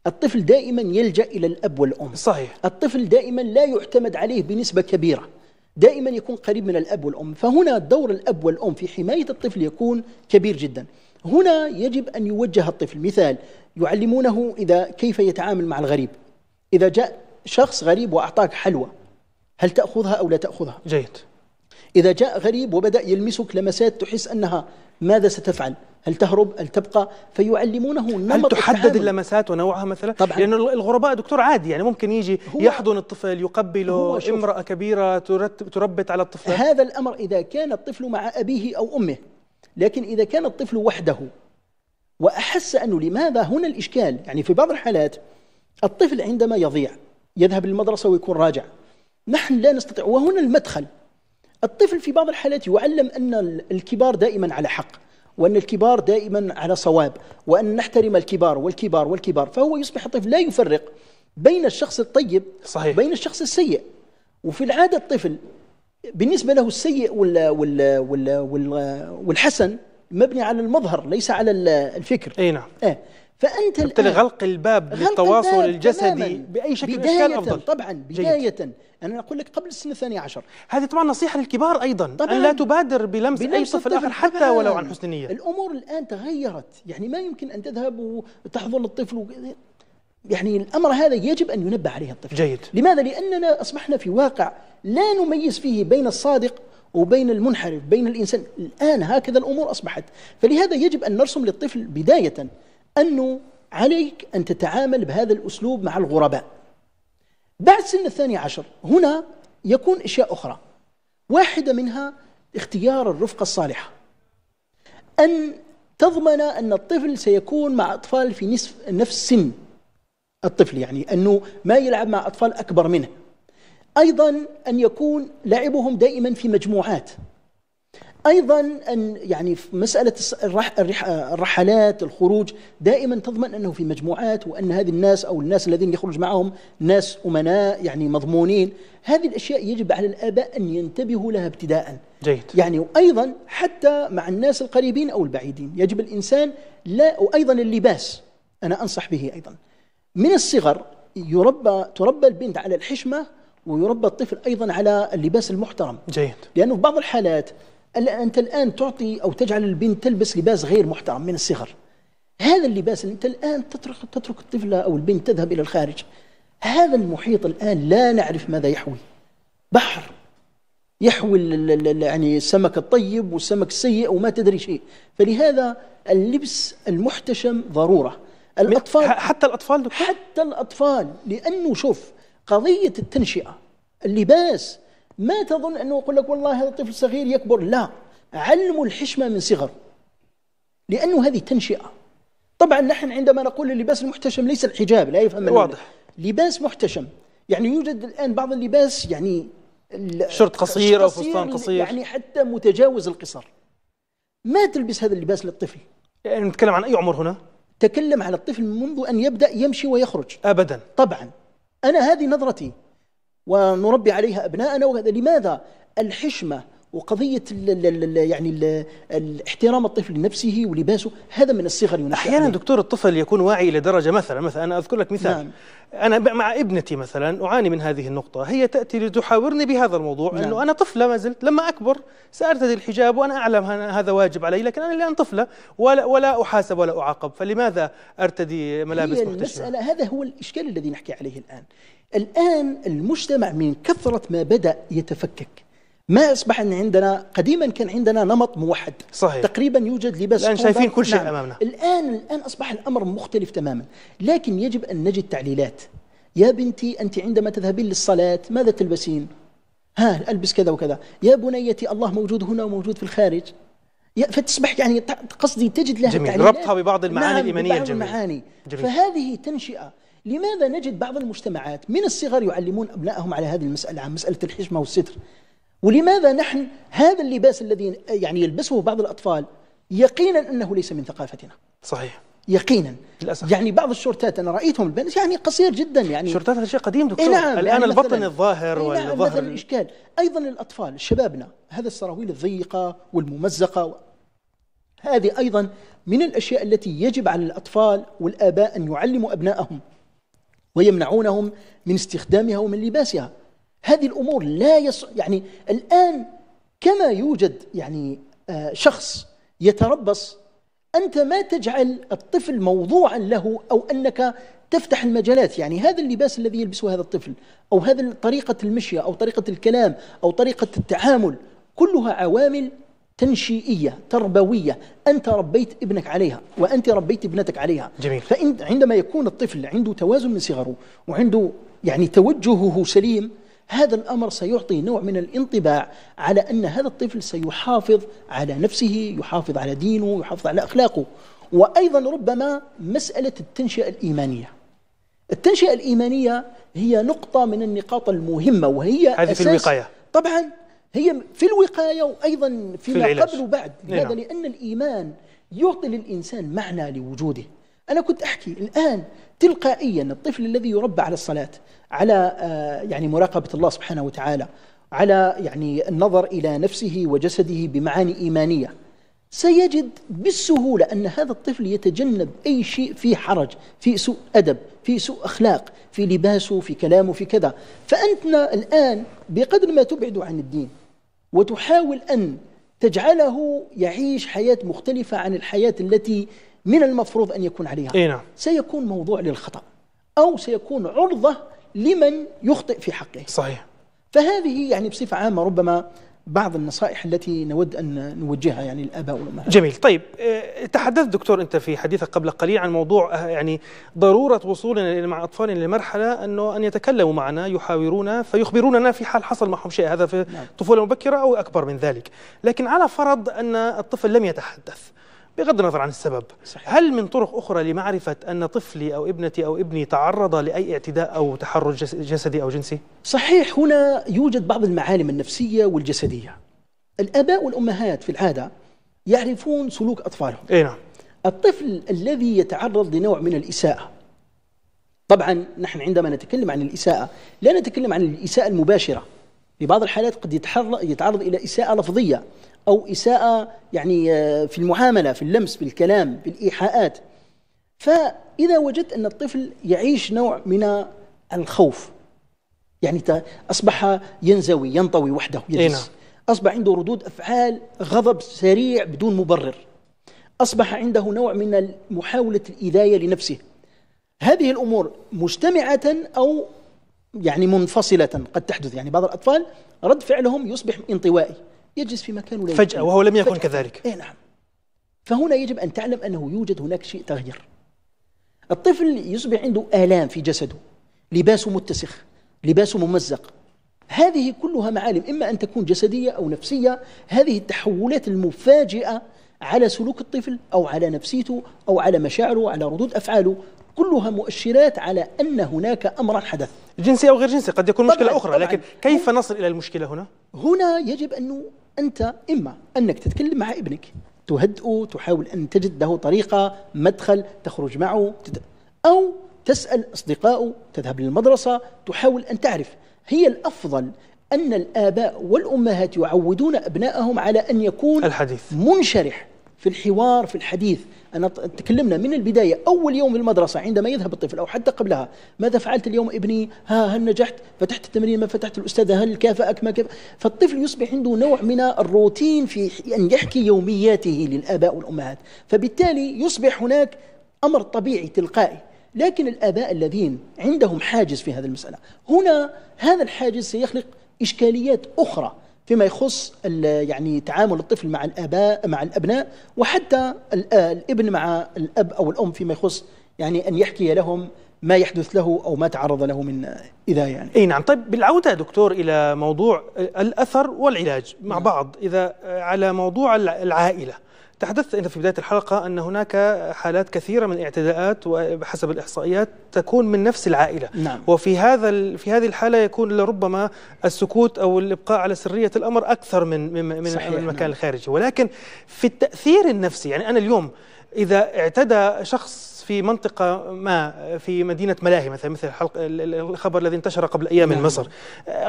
الطفل دائما يلجأ إلى الأب والأم صحيح الطفل دائما لا يعتمد عليه بنسبة كبيرة دائما يكون قريب من الأب والأم فهنا دور الأب والأم في حماية الطفل يكون كبير جدا هنا يجب أن يوجه الطفل مثال يعلمونه إذا كيف يتعامل مع الغريب إذا جاء شخص غريب وأعطاك حلوى هل تأخذها أو لا تأخذها جيد إذا جاء غريب وبدأ يلمسك لمسات تحس أنها ماذا ستفعل هل تهرب هل تبقى فيعلمونه نمط هل تحدد التحامل. اللمسات ونوعها مثلا طبعا لأن الغرباء دكتور عادي يعني ممكن يجي يحضن الطفل يقبله امرأة كبيرة تربت على الطفل هذا الأمر إذا كان الطفل مع أبيه أو أمه لكن إذا كان الطفل وحده وأحس أنه لماذا هنا الإشكال يعني في بعض الحالات الطفل عندما يضيع يذهب للمدرسة ويكون راجع نحن لا نستطيع وهنا المدخل الطفل في بعض الحالات يعلم أن الكبار دائما على حق وأن الكبار دائما على صواب وأن نحترم الكبار والكبار والكبار فهو يصبح الطفل لا يفرق بين الشخص الطيب صحيح. بين الشخص السيء وفي العادة الطفل بالنسبة له السيء والـ والـ والـ والـ والحسن مبني على المظهر ليس على الفكر اي نعم آه فأنت غلق الباب للتواصل الجسدي بأي شكل بداية أفضل طبعا بداية جيد. انا اقول لك قبل السن الثاني عشر هذه طبعا نصيحه للكبار ايضا طبعا أن لا تبادر بلمس, اي طفل اخر حتى ولو عن حسن نيه الامور الان تغيرت يعني ما يمكن ان تذهب وتحضن الطفل يعني الامر هذا يجب ان ينبه عليه الطفل جيد لماذا لاننا اصبحنا في واقع لا نميز فيه بين الصادق وبين المنحرف بين الانسان الان هكذا الامور اصبحت فلهذا يجب ان نرسم للطفل بدايه انه عليك ان تتعامل بهذا الاسلوب مع الغرباء بعد سن الثاني عشر هنا يكون أشياء أخرى واحدة منها اختيار الرفقة الصالحة أن تضمن أن الطفل سيكون مع أطفال في نصف نفس سن الطفل يعني أنه ما يلعب مع أطفال أكبر منه أيضا أن يكون لعبهم دائما في مجموعات ايضا ان يعني في مساله الرحلات الخروج دائما تضمن انه في مجموعات وان هذه الناس او الناس الذين يخرج معهم ناس امناء يعني مضمونين هذه الاشياء يجب على الاباء ان ينتبهوا لها ابتداء جيد يعني وايضا حتى مع الناس القريبين او البعيدين يجب الانسان لا وايضا اللباس انا انصح به ايضا من الصغر يربى تربى البنت على الحشمه ويربى الطفل ايضا على اللباس المحترم جيد لانه في بعض الحالات انت الان تعطي او تجعل البنت تلبس لباس غير محترم من الصغر هذا اللباس اللي انت الان تترك تترك الطفله او البنت تذهب الى الخارج هذا المحيط الان لا نعرف ماذا يحوي بحر يحوي يعني السمك الطيب والسمك السيء وما تدري شيء فلهذا اللبس المحتشم ضروره الاطفال حتى الاطفال دكتور؟ حتى الاطفال لانه شوف قضيه التنشئه اللباس ما تظن انه يقول لك والله هذا الطفل صغير يكبر لا علموا الحشمه من صغره لانه هذه تنشئه طبعا نحن عندما نقول اللباس المحتشم ليس الحجاب لا يفهم واضح لباس محتشم يعني يوجد الان بعض اللباس يعني شرط قصير او فستان قصير يعني حتى متجاوز القصر ما تلبس هذا اللباس للطفل يعني نتكلم عن اي عمر هنا تكلم على الطفل منذ ان يبدا يمشي ويخرج ابدا طبعا انا هذه نظرتي ونربي عليها أبناءنا لماذا الحشمة وقضية ال ال يعني ال احترام الطفل لنفسه ولباسه هذا من الصغر ينشأ أحيانا عليه. دكتور الطفل يكون واعي لدرجة مثلا مثلا أنا أذكر لك مثال نعم. أنا مع ابنتي مثلا أعاني من هذه النقطة هي تأتي لتحاورني بهذا الموضوع نعم. أنه أنا طفلة ما زلت لما أكبر سأرتدي الحجاب وأنا أعلم أن هذا واجب علي لكن أنا الآن طفلة ولا, ولا أحاسب ولا أعاقب فلماذا أرتدي ملابس هي محتشمة المسألة هذا هو الإشكال الذي نحكي عليه الآن الآن المجتمع من كثرة ما بدأ يتفكك ما اصبح ان عندنا قديما كان عندنا نمط موحد صحيح تقريبا يوجد لباس الان شايفين كل شيء نعم. امامنا الان الان اصبح الامر مختلف تماما لكن يجب ان نجد تعليلات يا بنتي انت عندما تذهبين للصلاه ماذا تلبسين ها البس كذا وكذا يا بنيتي الله موجود هنا وموجود في الخارج فتصبح يعني قصدي تجد لها جميل تعليلات ربطها ببعض نعم، المعاني نعم الايمانيه ببعض الجميل. المعاني جميل. فهذه تنشئه لماذا نجد بعض المجتمعات من الصغر يعلمون أبنائهم على هذه المسألة عن مسألة الحشمة والستر ولماذا نحن هذا اللباس الذي يعني يلبسه بعض الأطفال يقينا أنه ليس من ثقافتنا صحيح يقينا للأسف. يعني بعض الشورتات انا رايتهم البنات يعني قصير جدا يعني الشورتات هذا شيء قديم دكتور إيه نعم الان يعني البطن الظاهر إيه نعم والظهر مثلا الاشكال ايضا الاطفال شبابنا هذا السراويل الضيقه والممزقه و... هذه ايضا من الاشياء التي يجب على الاطفال والاباء ان يعلموا ابنائهم ويمنعونهم من استخدامها ومن لباسها هذه الأمور لا يص... يعني الآن كما يوجد يعني آه، شخص يتربص أنت ما تجعل الطفل موضوعا له أو أنك تفتح المجالات يعني هذا اللباس الذي يلبسه هذا الطفل أو هذا طريقة المشي أو طريقة الكلام أو طريقة التعامل كلها عوامل تنشئية تربوية أنت ربيت ابنك عليها وأنت ربيت ابنتك عليها جميل فعندما يكون الطفل عنده توازن من صغره وعنده يعني توجهه سليم هذا الأمر سيعطي نوع من الانطباع على أن هذا الطفل سيحافظ على نفسه يحافظ على دينه يحافظ على أخلاقه وأيضا ربما مسألة التنشئة الإيمانية التنشئة الإيمانية هي نقطة من النقاط المهمة وهي هذه في الوقاية طبعا هي في الوقاية وأيضا فيما في قبل وبعد لماذا؟ نعم. لأن الإيمان يعطي للإنسان معنى لوجوده أنا كنت أحكي الآن تلقائيا الطفل الذي يربى على الصلاة على آه، يعني مراقبة الله سبحانه وتعالى على يعني النظر إلى نفسه وجسده بمعاني إيمانية سيجد بالسهولة أن هذا الطفل يتجنب أي شيء فيه حرج فيه سوء أدب فيه سوء أخلاق في لباسه في كلامه في كذا فأنتنا الآن بقدر ما تبعد عن الدين وتحاول أن تجعله يعيش حياة مختلفة عن الحياة التي من المفروض أن يكون عليها إينا. نعم. سيكون موضوع للخطأ أو سيكون عرضة لمن يخطئ في حقه صحيح فهذه يعني بصفة عامة ربما بعض النصائح التي نود أن نوجهها يعني الآباء والأمهات جميل طيب آه، تحدثت دكتور أنت في حديثك قبل قليل عن موضوع آه، يعني ضرورة وصولنا مع أطفالنا لمرحلة أنه أن يتكلموا معنا يحاورونا فيخبروننا في حال حصل معهم شيء هذا في نعم. طفولة مبكرة أو أكبر من ذلك لكن على فرض أن الطفل لم يتحدث بغض النظر عن السبب صحيح. هل من طرق أخرى لمعرفة أن طفلي أو ابنتي أو ابني تعرض لأي اعتداء أو تحرش جسدي أو جنسي؟ صحيح هنا يوجد بعض المعالم النفسية والجسدية الآباء والأمهات في العادة يعرفون سلوك أطفالهم إيه نعم الطفل الذي يتعرض لنوع من الإساءة طبعا نحن عندما نتكلم عن الإساءة لا نتكلم عن الإساءة المباشرة في بعض الحالات قد يتعرض إلى إساءة لفظية أو إساءة يعني آه، في المعاملة في اللمس بالكلام بالإيحاءات فإذا وجدت أن الطفل يعيش نوع من الخوف يعني أصبح ينزوي ينطوي وحده يجلس نعم. أصبح عنده ردود أفعال غضب سريع بدون مبرر أصبح عنده نوع من محاولة الإذاية لنفسه هذه الأمور مجتمعة أو يعني منفصلة قد تحدث يعني بعض الأطفال رد فعلهم يصبح انطوائي يجلس في مكان ولا فجأة وهو لم يكن فجأة. كذلك إيه نعم فهنا يجب أن تعلم أنه يوجد هناك شيء تغير الطفل يصبح عنده آلام في جسده لباسه متسخ لباسه ممزق هذه كلها معالم إما أن تكون جسدية أو نفسية هذه التحولات المفاجئة على سلوك الطفل أو على نفسيته أو على مشاعره وعلى ردود أفعاله كلها مؤشرات على أن هناك أمرا حدث جنسي أو غير جنسي قد يكون مشكلة أخرى طبعاً لكن كيف نصل إلى المشكلة هنا؟ هنا يجب أن أنت إما أنك تتكلم مع ابنك تهدئه تحاول أن تجد له طريقة مدخل تخرج معه أو تسأل أصدقائه تذهب للمدرسة تحاول أن تعرف هي الأفضل أن الآباء والأمهات يعودون أبنائهم على أن يكون الحديث منشرح في الحوار في الحديث أنا تكلمنا من البداية أول يوم في المدرسة عندما يذهب الطفل أو حتى قبلها ماذا فعلت اليوم ابني ها هل نجحت فتحت التمرين ما فتحت الأستاذة هل كافأك ما كاف فالطفل يصبح عنده نوع من الروتين في أن يعني يحكي يومياته للآباء والأمهات فبالتالي يصبح هناك أمر طبيعي تلقائي لكن الآباء الذين عندهم حاجز في هذا المسألة هنا هذا الحاجز سيخلق إشكاليات أخرى فيما يخص يعني تعامل الطفل مع الاباء مع الابناء وحتى آه، الابن مع الاب او الام فيما يخص يعني ان يحكي لهم ما يحدث له او ما تعرض له من اذا يعني اي نعم طيب بالعوده دكتور الى موضوع الاثر والعلاج مع نعم. بعض اذا آه، على موضوع العائله تحدثت أنت في بداية الحلقة أن هناك حالات كثيرة من الاعتداءات وحسب الإحصائيات تكون من نفس العائلة نعم. وفي هذا في هذه الحالة يكون لربما السكوت أو الإبقاء على سرية الأمر أكثر من من, صحيح من المكان نعم. الخارجي ولكن في التأثير النفسي يعني أنا اليوم إذا اعتدى شخص في منطقة ما في مدينة ملاهي مثلا مثل الخبر الذي انتشر قبل أيام من نعم. مصر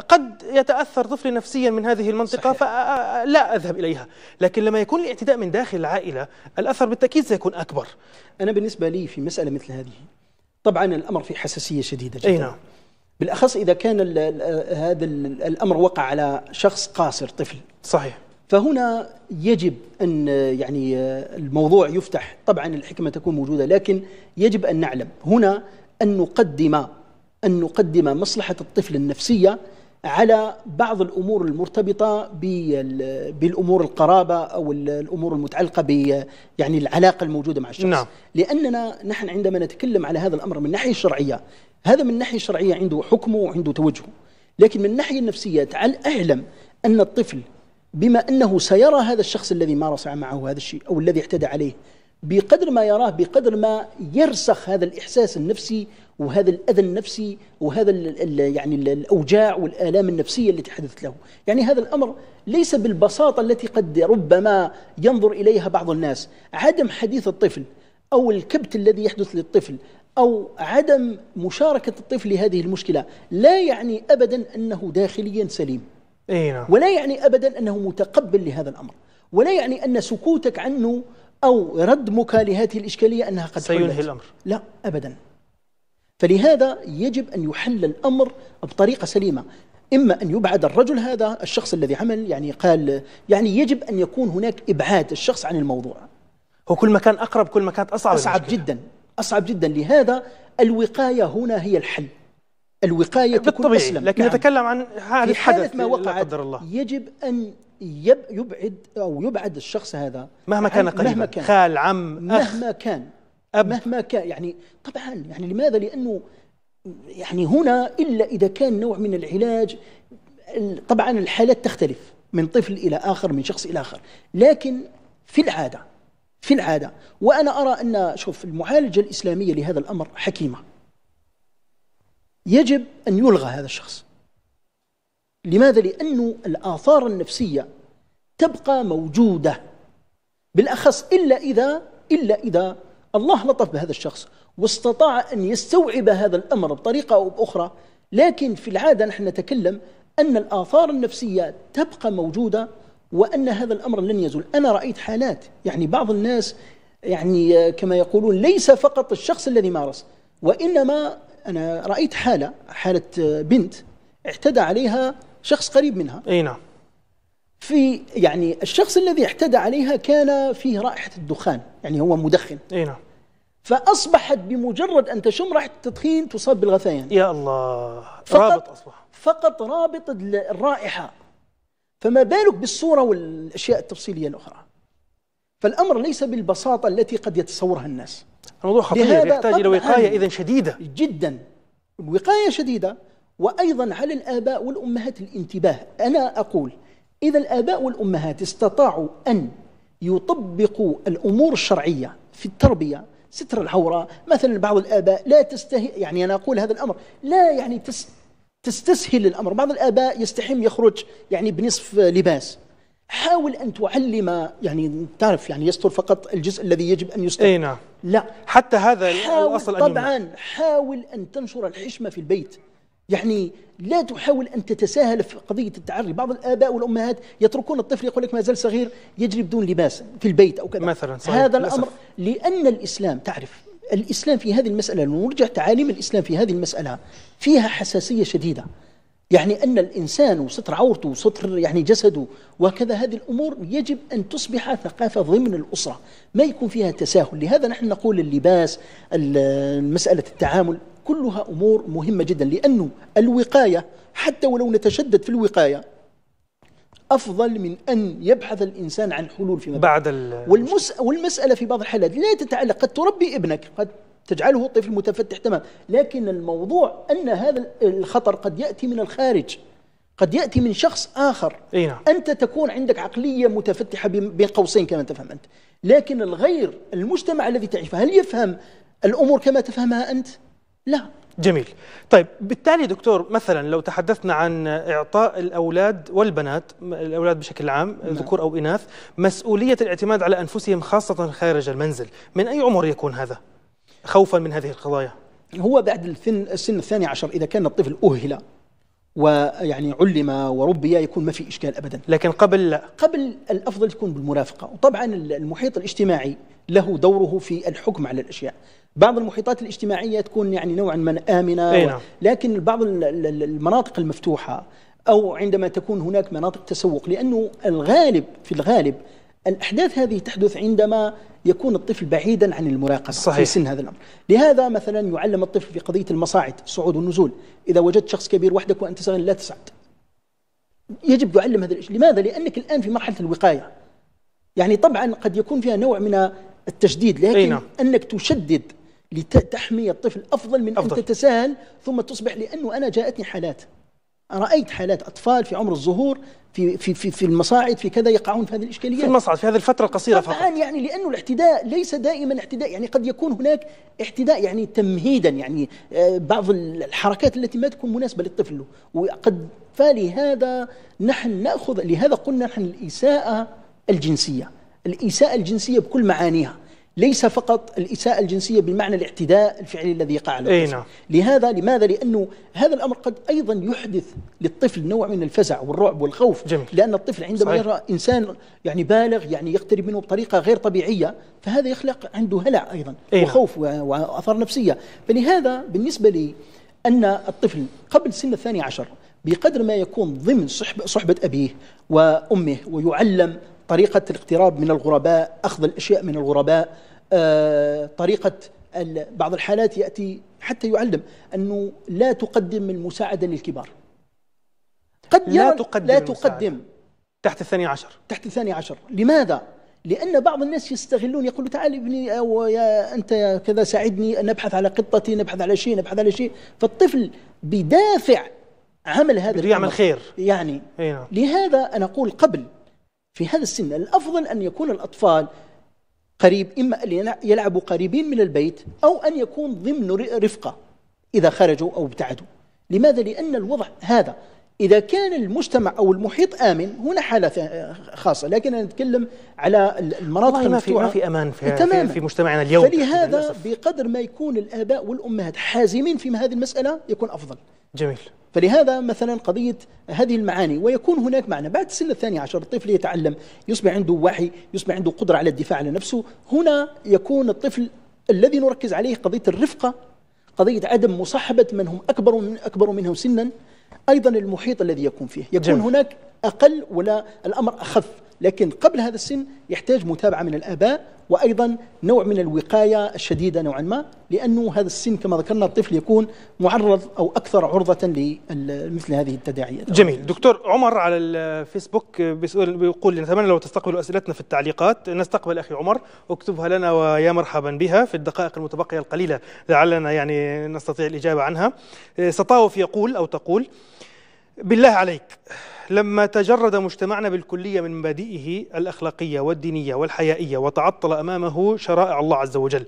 قد يتأثر طفلي نفسيا من هذه المنطقة صحيح. فلا أذهب إليها لكن لما يكون الاعتداء من داخل العائلة الأثر بالتأكيد سيكون أكبر أنا بالنسبة لي في مسألة مثل هذه طبعا الأمر في حساسية شديدة جدا أي نعم. بالأخص إذا كان هذا الأمر وقع على شخص قاصر طفل صحيح فهنا يجب أن يعني الموضوع يفتح طبعا الحكمة تكون موجودة لكن يجب أن نعلم هنا أن نقدم أن نقدم مصلحة الطفل النفسية على بعض الامور المرتبطه بالامور القرابه او الامور المتعلقه ب يعني العلاقه الموجوده مع الشخص نعم. لاننا نحن عندما نتكلم على هذا الامر من ناحيه شرعيه هذا من ناحيه شرعيه عنده حكمه وعنده توجهه لكن من الناحيه النفسيه تعال اعلم ان الطفل بما أنه سيرى هذا الشخص الذي مارس معه هذا الشيء أو الذي اعتدى عليه بقدر ما يراه بقدر ما يرسخ هذا الإحساس النفسي وهذا الأذى النفسي وهذا الـ الـ يعني الـ الأوجاع والآلام النفسية التي حدثت له يعني هذا الأمر ليس بالبساطة التي قد ربما ينظر إليها بعض الناس عدم حديث الطفل أو الكبت الذي يحدث للطفل أو عدم مشاركة الطفل لهذه المشكلة لا يعني أبدا أنه داخليا سليم نعم. ولا يعني أبدا أنه متقبل لهذا الأمر ولا يعني أن سكوتك عنه أو ردمك لهذه الإشكالية أنها قد سينهي حلت. الأمر لا أبدا فلهذا يجب أن يحل الأمر بطريقة سليمة إما أن يبعد الرجل هذا الشخص الذي عمل يعني قال يعني يجب أن يكون هناك إبعاد الشخص عن الموضوع هو كل ما كان أقرب كل ما كانت أصعب أصعب المشكلة. جدا أصعب جدا لهذا الوقاية هنا هي الحل الوقاية تكون أسلم لكن نعم. نتكلم عن هذا الحدث ما وقع قدر الله يجب أن يبعد أو يبعد الشخص هذا مهما كان قريبا مهما كان خال عم أخ مهما كان أب مهما كان يعني طبعا يعني لماذا لأنه يعني هنا إلا إذا كان نوع من العلاج طبعا الحالات تختلف من طفل إلى آخر من شخص إلى آخر لكن في العادة في العادة وأنا أرى أن شوف المعالجة الإسلامية لهذا الأمر حكيمة يجب أن يلغى هذا الشخص لماذا؟ لأن الآثار النفسية تبقى موجودة بالأخص إلا إذا إلا إذا الله لطف بهذا الشخص واستطاع أن يستوعب هذا الأمر بطريقة أو بأخرى لكن في العادة نحن نتكلم أن الآثار النفسية تبقى موجودة وأن هذا الأمر لن يزول أنا رأيت حالات يعني بعض الناس يعني كما يقولون ليس فقط الشخص الذي مارس وإنما انا رايت حاله حاله بنت اعتدى عليها شخص قريب منها اي نعم في يعني الشخص الذي اعتدى عليها كان فيه رائحه الدخان يعني هو مدخن اي نعم فاصبحت بمجرد ان تشم رائحه التدخين تصاب بالغثيان يا الله فقط رابط اصبح فقط رابط الرائحه فما بالك بالصوره والاشياء التفصيليه الاخرى فالامر ليس بالبساطه التي قد يتصورها الناس الموضوع خطير يحتاج الى وقايه اذا شديده جدا وقايه شديده وايضا على الاباء والامهات الانتباه انا اقول اذا الاباء والامهات استطاعوا ان يطبقوا الامور الشرعيه في التربيه ستر العوره مثلا بعض الاباء لا تستهي يعني انا اقول هذا الامر لا يعني تس تستسهل الامر بعض الاباء يستحم يخرج يعني بنصف لباس حاول ان تعلم يعني تعرف يعني يستر فقط الجزء الذي يجب ان يستر اي نعم لا حتى هذا الاصل طبعا حاول ان تنشر الحشمه في البيت يعني لا تحاول ان تتساهل في قضيه التعري، بعض الاباء والامهات يتركون الطفل يقول لك ما زال صغير يجري بدون لباس في البيت او كذا مثلا صحيح. هذا للأسف. الامر لان الاسلام تعرف الاسلام في هذه المساله نرجع تعاليم الاسلام في هذه المساله فيها حساسيه شديده يعني أن الإنسان وستر عورته وستر يعني جسده وكذا هذه الأمور يجب أن تصبح ثقافة ضمن الأسرة ما يكون فيها تساهل لهذا نحن نقول اللباس مسألة التعامل كلها أمور مهمة جدا لأنه الوقاية حتى ولو نتشدد في الوقاية أفضل من أن يبحث الإنسان عن حلول فيما بعد والمسألة في بعض الحالات لا تتعلق قد تربي ابنك قد تجعله طفل متفتح تمام لكن الموضوع أن هذا الخطر قد يأتي من الخارج قد يأتي من شخص آخر إينا. نعم. أنت تكون عندك عقلية متفتحة بين قوسين كما تفهم أنت لكن الغير المجتمع الذي تعيشه هل يفهم الأمور كما تفهمها أنت؟ لا جميل طيب بالتالي دكتور مثلا لو تحدثنا عن إعطاء الأولاد والبنات الأولاد بشكل عام نعم. ذكور أو إناث مسؤولية الاعتماد على أنفسهم خاصة خارج المنزل من أي عمر يكون هذا؟ خوفا من هذه القضايا هو بعد السن الثاني عشر إذا كان الطفل أهل ويعني علم وربي يكون ما في إشكال أبدا لكن قبل لا قبل الأفضل تكون بالمرافقة وطبعا المحيط الاجتماعي له دوره في الحكم على الأشياء بعض المحيطات الاجتماعية تكون يعني نوعا ما آمنة و... نعم. لكن بعض المناطق المفتوحة أو عندما تكون هناك مناطق تسوق لأنه الغالب في الغالب الأحداث هذه تحدث عندما يكون الطفل بعيدا عن المراقبة صحيح. في سن هذا الأمر لهذا مثلا يعلم الطفل في قضية المصاعد الصعود والنزول إذا وجدت شخص كبير وحدك وأنت صغير لا تصعد يجب يعلم هذا الشيء لماذا؟ لأنك الآن في مرحلة الوقاية يعني طبعا قد يكون فيها نوع من التشديد لكن أينا. نعم. أنك تشدد لتحمي الطفل أفضل من أفضل. أن تتساهل ثم تصبح لأنه أنا جاءتني حالات رايت حالات اطفال في عمر الظهور في في في, في المصاعد في كذا يقعون في هذه الاشكاليات في المصعد في هذه الفتره القصيره فقط الان يعني لانه الاعتداء ليس دائما اعتداء يعني قد يكون هناك اعتداء يعني تمهيدا يعني آه، بعض الحركات التي ما تكون مناسبه للطفل وقد فلهذا نحن ناخذ لهذا قلنا نحن الاساءه الجنسيه الاساءه الجنسيه بكل معانيها ليس فقط الإساءة الجنسية بالمعنى الاعتداء الفعلي الذي يقع على الطفل نعم. لهذا لماذا لأنه هذا الأمر قد أيضا يحدث للطفل نوع من الفزع والرعب والخوف جميل. لأن الطفل عندما صحيح. يرى إنسان يعني بالغ يعني يقترب منه بطريقة غير طبيعية فهذا يخلق عنده هلع أيضا أينا. نعم. وخوف وأثار نفسية فلهذا بالنسبة لي أن الطفل قبل سن الثاني عشر بقدر ما يكون ضمن صحبة, صحبة أبيه وأمه ويعلم طريقة الاقتراب من الغرباء أخذ الأشياء من الغرباء آه، طريقة بعض الحالات يأتي حتى يعلم أنه لا تقدم المساعدة للكبار قد لا تقدم لا تقدم تحت الثاني عشر تحت الثاني عشر لماذا؟ لأن بعض الناس يستغلون يقولوا تعال ابني أو يا أنت يا كذا ساعدني نبحث على قطتي نبحث على شيء نبحث على شيء فالطفل بدافع عمل هذا بده يعمل خير يعني هنا. نعم. لهذا أنا أقول قبل في هذا السن الأفضل أن يكون الأطفال قريب إما أن يلعبوا قريبين من البيت أو أن يكون ضمن رفقة إذا خرجوا أو ابتعدوا لماذا؟ لأن الوضع هذا إذا كان المجتمع أو المحيط آمن هنا حالة خاصة لكن أنا أتكلم على المناطق المفتوحة ما في, ما في أمان في, تماما في مجتمعنا اليوم فلهذا بقدر ما يكون الآباء والأمهات حازمين في هذه المسألة يكون أفضل جميل فلهذا مثلا قضية هذه المعاني ويكون هناك معنى بعد السن الثاني عشر الطفل يتعلم يصبح عنده وعي يصبح عنده قدرة على الدفاع عن نفسه هنا يكون الطفل الذي نركز عليه قضية الرفقة قضية عدم مصاحبة من هم أكبر من أكبر منهم سنا ايضا المحيط الذي يكون فيه يكون جميل. هناك اقل ولا الامر اخف لكن قبل هذا السن يحتاج متابعة من الآباء وأيضا نوع من الوقاية الشديدة نوعا ما لأنه هذا السن كما ذكرنا الطفل يكون معرض أو أكثر عرضة لمثل هذه التداعيات جميل دكتور عمر على الفيسبوك بيقول نتمنى لو تستقبلوا أسئلتنا في التعليقات نستقبل أخي عمر اكتبها لنا ويا مرحبا بها في الدقائق المتبقية القليلة لعلنا يعني نستطيع الإجابة عنها سطاوف يقول أو تقول بالله عليك لما تجرد مجتمعنا بالكلية من مبادئه الأخلاقية والدينية والحيائية وتعطل أمامه شرائع الله عز وجل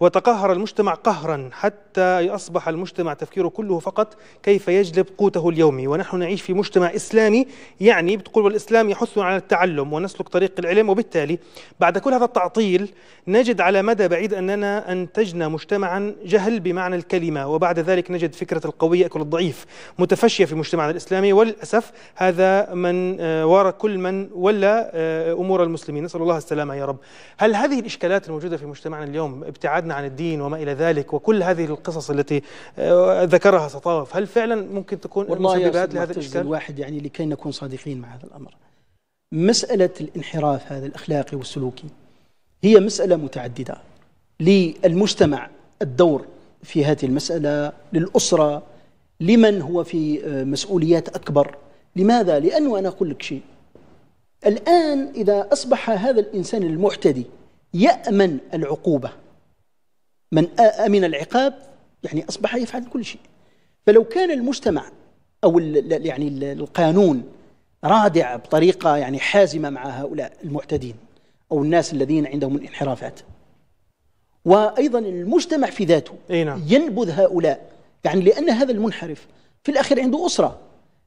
وتقهر المجتمع قهرا حتى أصبح المجتمع تفكيره كله فقط كيف يجلب قوته اليومي ونحن نعيش في مجتمع إسلامي يعني بتقول والإسلام يحثنا على التعلم ونسلك طريق العلم وبالتالي بعد كل هذا التعطيل نجد على مدى بعيد أننا أنتجنا مجتمعا جهل بمعنى الكلمة وبعد ذلك نجد فكرة القوي يأكل الضعيف متفشية في مجتمعنا الإسلامي وللأسف هذا هذا من آه، وراء كل من ولا آه، أمور المسلمين نسأل الله السلامة يا رب هل هذه الإشكالات الموجودة في مجتمعنا اليوم ابتعادنا عن الدين وما إلى ذلك وكل هذه القصص التي آه، ذكرها سطاف هل فعلا ممكن تكون مسببات لهذا الإشكال؟ الواحد يعني لكي نكون صادقين مع هذا الأمر مسألة الانحراف هذا الأخلاقي والسلوكي هي مسألة متعددة للمجتمع الدور في هذه المسألة للأسرة لمن هو في مسؤوليات أكبر لماذا؟ لأنه أنا أقول لك شيء الآن إذا أصبح هذا الإنسان المعتدي يأمن العقوبة من أمن العقاب يعني أصبح يفعل كل شيء فلو كان المجتمع أو يعني القانون رادع بطريقة يعني حازمة مع هؤلاء المعتدين أو الناس الذين عندهم الانحرافات وأيضا المجتمع في ذاته نعم. ينبذ هؤلاء يعني لأن هذا المنحرف في الأخير عنده أسرة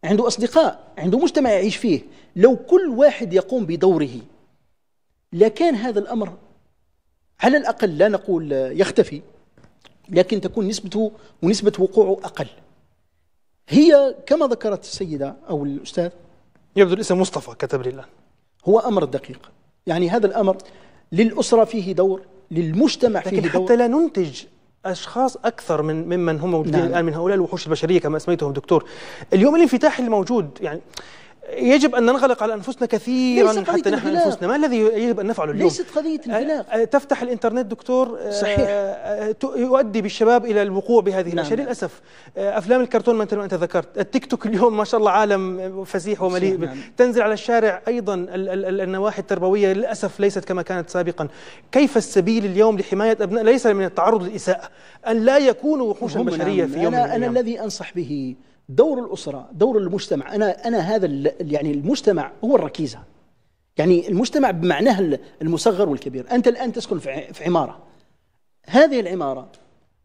عنده أصدقاء عنده مجتمع يعيش فيه لو كل واحد يقوم بدوره لكان هذا الأمر على الأقل لا نقول يختفي لكن تكون نسبته ونسبة وقوعه أقل هي كما ذكرت السيدة أو الأستاذ يبدو الاسم مصطفى كتب لي الآن هو أمر دقيق يعني هذا الأمر للأسرة فيه دور للمجتمع لكن فيه حتى دور. لا ننتج اشخاص اكثر من ممن هم موجودين نعم. الان من هؤلاء الوحوش البشريه كما اسميتهم دكتور اليوم الانفتاح الموجود يعني يجب ان ننغلق على انفسنا كثيرا حتى نحن انفسنا ما الذي يجب ان نفعله اليوم ليست قضيه انغلاق تفتح الانترنت دكتور صحيح يؤدي بالشباب الى الوقوع بهذه نعم. للاسف افلام الكرتون ما انت ذكرت التيك توك اليوم ما شاء الله عالم فسيح ومليء نعم. تنزل على الشارع ايضا ال ال النواحي التربويه للاسف ليست كما كانت سابقا كيف السبيل اليوم لحمايه ابناء ليس من التعرض للاساءه ان لا يكونوا وحوشا بشريه نعم. في يوم أنا, من انا الذي انصح به دور الاسره دور المجتمع انا انا هذا يعني المجتمع هو الركيزه يعني المجتمع بمعناه المصغر والكبير انت الان تسكن في عماره هذه العماره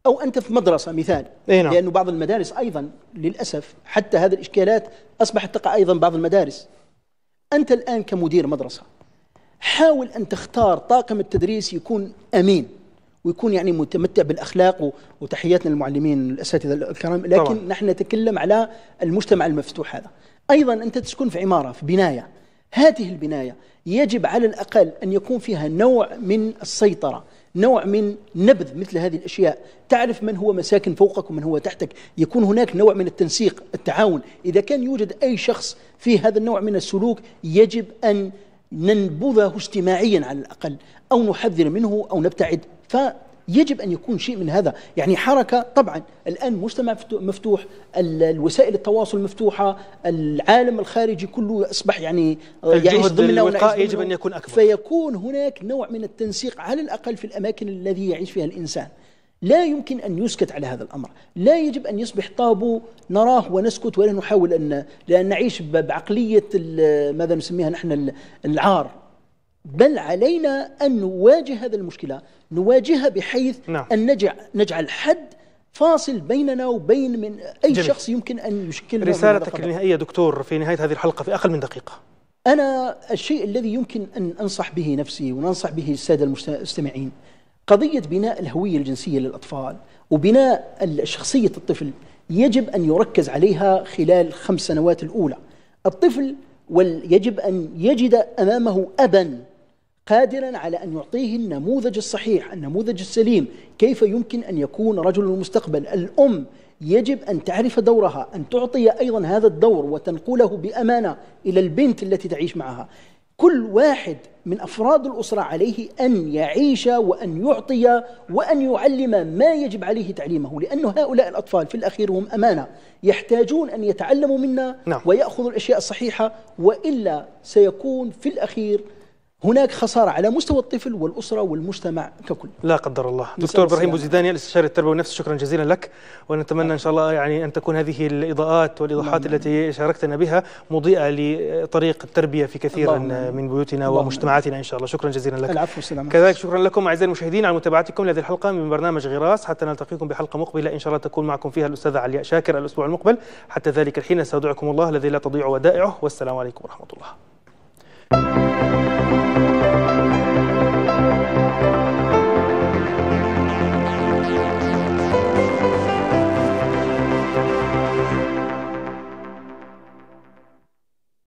او انت في مدرسه مثال إينا. نعم. لانه بعض المدارس ايضا للاسف حتى هذه الاشكالات اصبحت تقع ايضا بعض المدارس انت الان كمدير مدرسه حاول ان تختار طاقم التدريس يكون امين ويكون يعني متمتع بالاخلاق وتحياتنا للمعلمين الاساتذه الكرام لكن طبعا. نحن نتكلم على المجتمع المفتوح هذا ايضا انت تسكن في عماره في بنايه هذه البنايه يجب على الاقل ان يكون فيها نوع من السيطره نوع من نبذ مثل هذه الاشياء، تعرف من هو مساكن فوقك ومن هو تحتك، يكون هناك نوع من التنسيق، التعاون، اذا كان يوجد اي شخص في هذا النوع من السلوك يجب ان ننبذه اجتماعيا على الأقل أو نحذر منه أو نبتعد فيجب أن يكون شيء من هذا يعني حركة طبعا الآن مجتمع مفتوح الوسائل التواصل مفتوحة العالم الخارجي كله أصبح يعني آه، يعيش ضمن الوقاء يجب أن يكون أكبر فيكون هناك نوع من التنسيق على الأقل في الأماكن الذي يعيش فيها الإنسان لا يمكن أن يسكت على هذا الأمر لا يجب أن يصبح طابو نراه ونسكت ولا نحاول أن, لأن نعيش بعقلية ماذا نسميها نحن العار بل علينا أن نواجه هذا المشكلة نواجهها بحيث نعم. أن نجعل, نجعل حد فاصل بيننا وبين من أي جميل. شخص يمكن أن يشكل رسالتك النهائية دكتور في نهاية هذه الحلقة في أقل من دقيقة أنا الشيء الذي يمكن أن أنصح به نفسي وننصح به السادة المستمعين قضية بناء الهوية الجنسية للأطفال وبناء شخصية الطفل يجب أن يركز عليها خلال خمس سنوات الأولى الطفل يجب أن يجد أمامه أبا قادرا على أن يعطيه النموذج الصحيح النموذج السليم كيف يمكن أن يكون رجل المستقبل الأم يجب أن تعرف دورها أن تعطي أيضا هذا الدور وتنقله بأمانة إلى البنت التي تعيش معها كل واحد من أفراد الأسرة عليه أن يعيش وأن يعطي وأن يعلم ما يجب عليه تعليمه لأن هؤلاء الأطفال في الأخير هم أمانة يحتاجون أن يتعلموا منا نعم. ويأخذوا الأشياء الصحيحة وإلا سيكون في الأخير هناك خسارة على مستوى الطفل والأسرة والمجتمع ككل لا قدر الله دكتور إبراهيم بوزيداني الاستشاري التربوي والنفس شكرا جزيلا لك ونتمنى إن شاء الله يعني أن تكون هذه الإضاءات والإيضاحات نعم. التي شاركتنا بها مضيئة لطريق التربية في كثير من بيوتنا ومجتمعاتنا إن شاء الله شكرا جزيلا لك العفو والسلام كذلك شكرا لكم أعزائي المشاهدين على متابعتكم لهذه الحلقة من برنامج غراس حتى نلتقيكم بحلقة مقبلة إن شاء الله تكون معكم فيها الأستاذة علياء شاكر الأسبوع المقبل حتى ذلك الحين استودعكم الله الذي لا تضيع ودائعه والسلام عليكم ورحمة الله Thank you.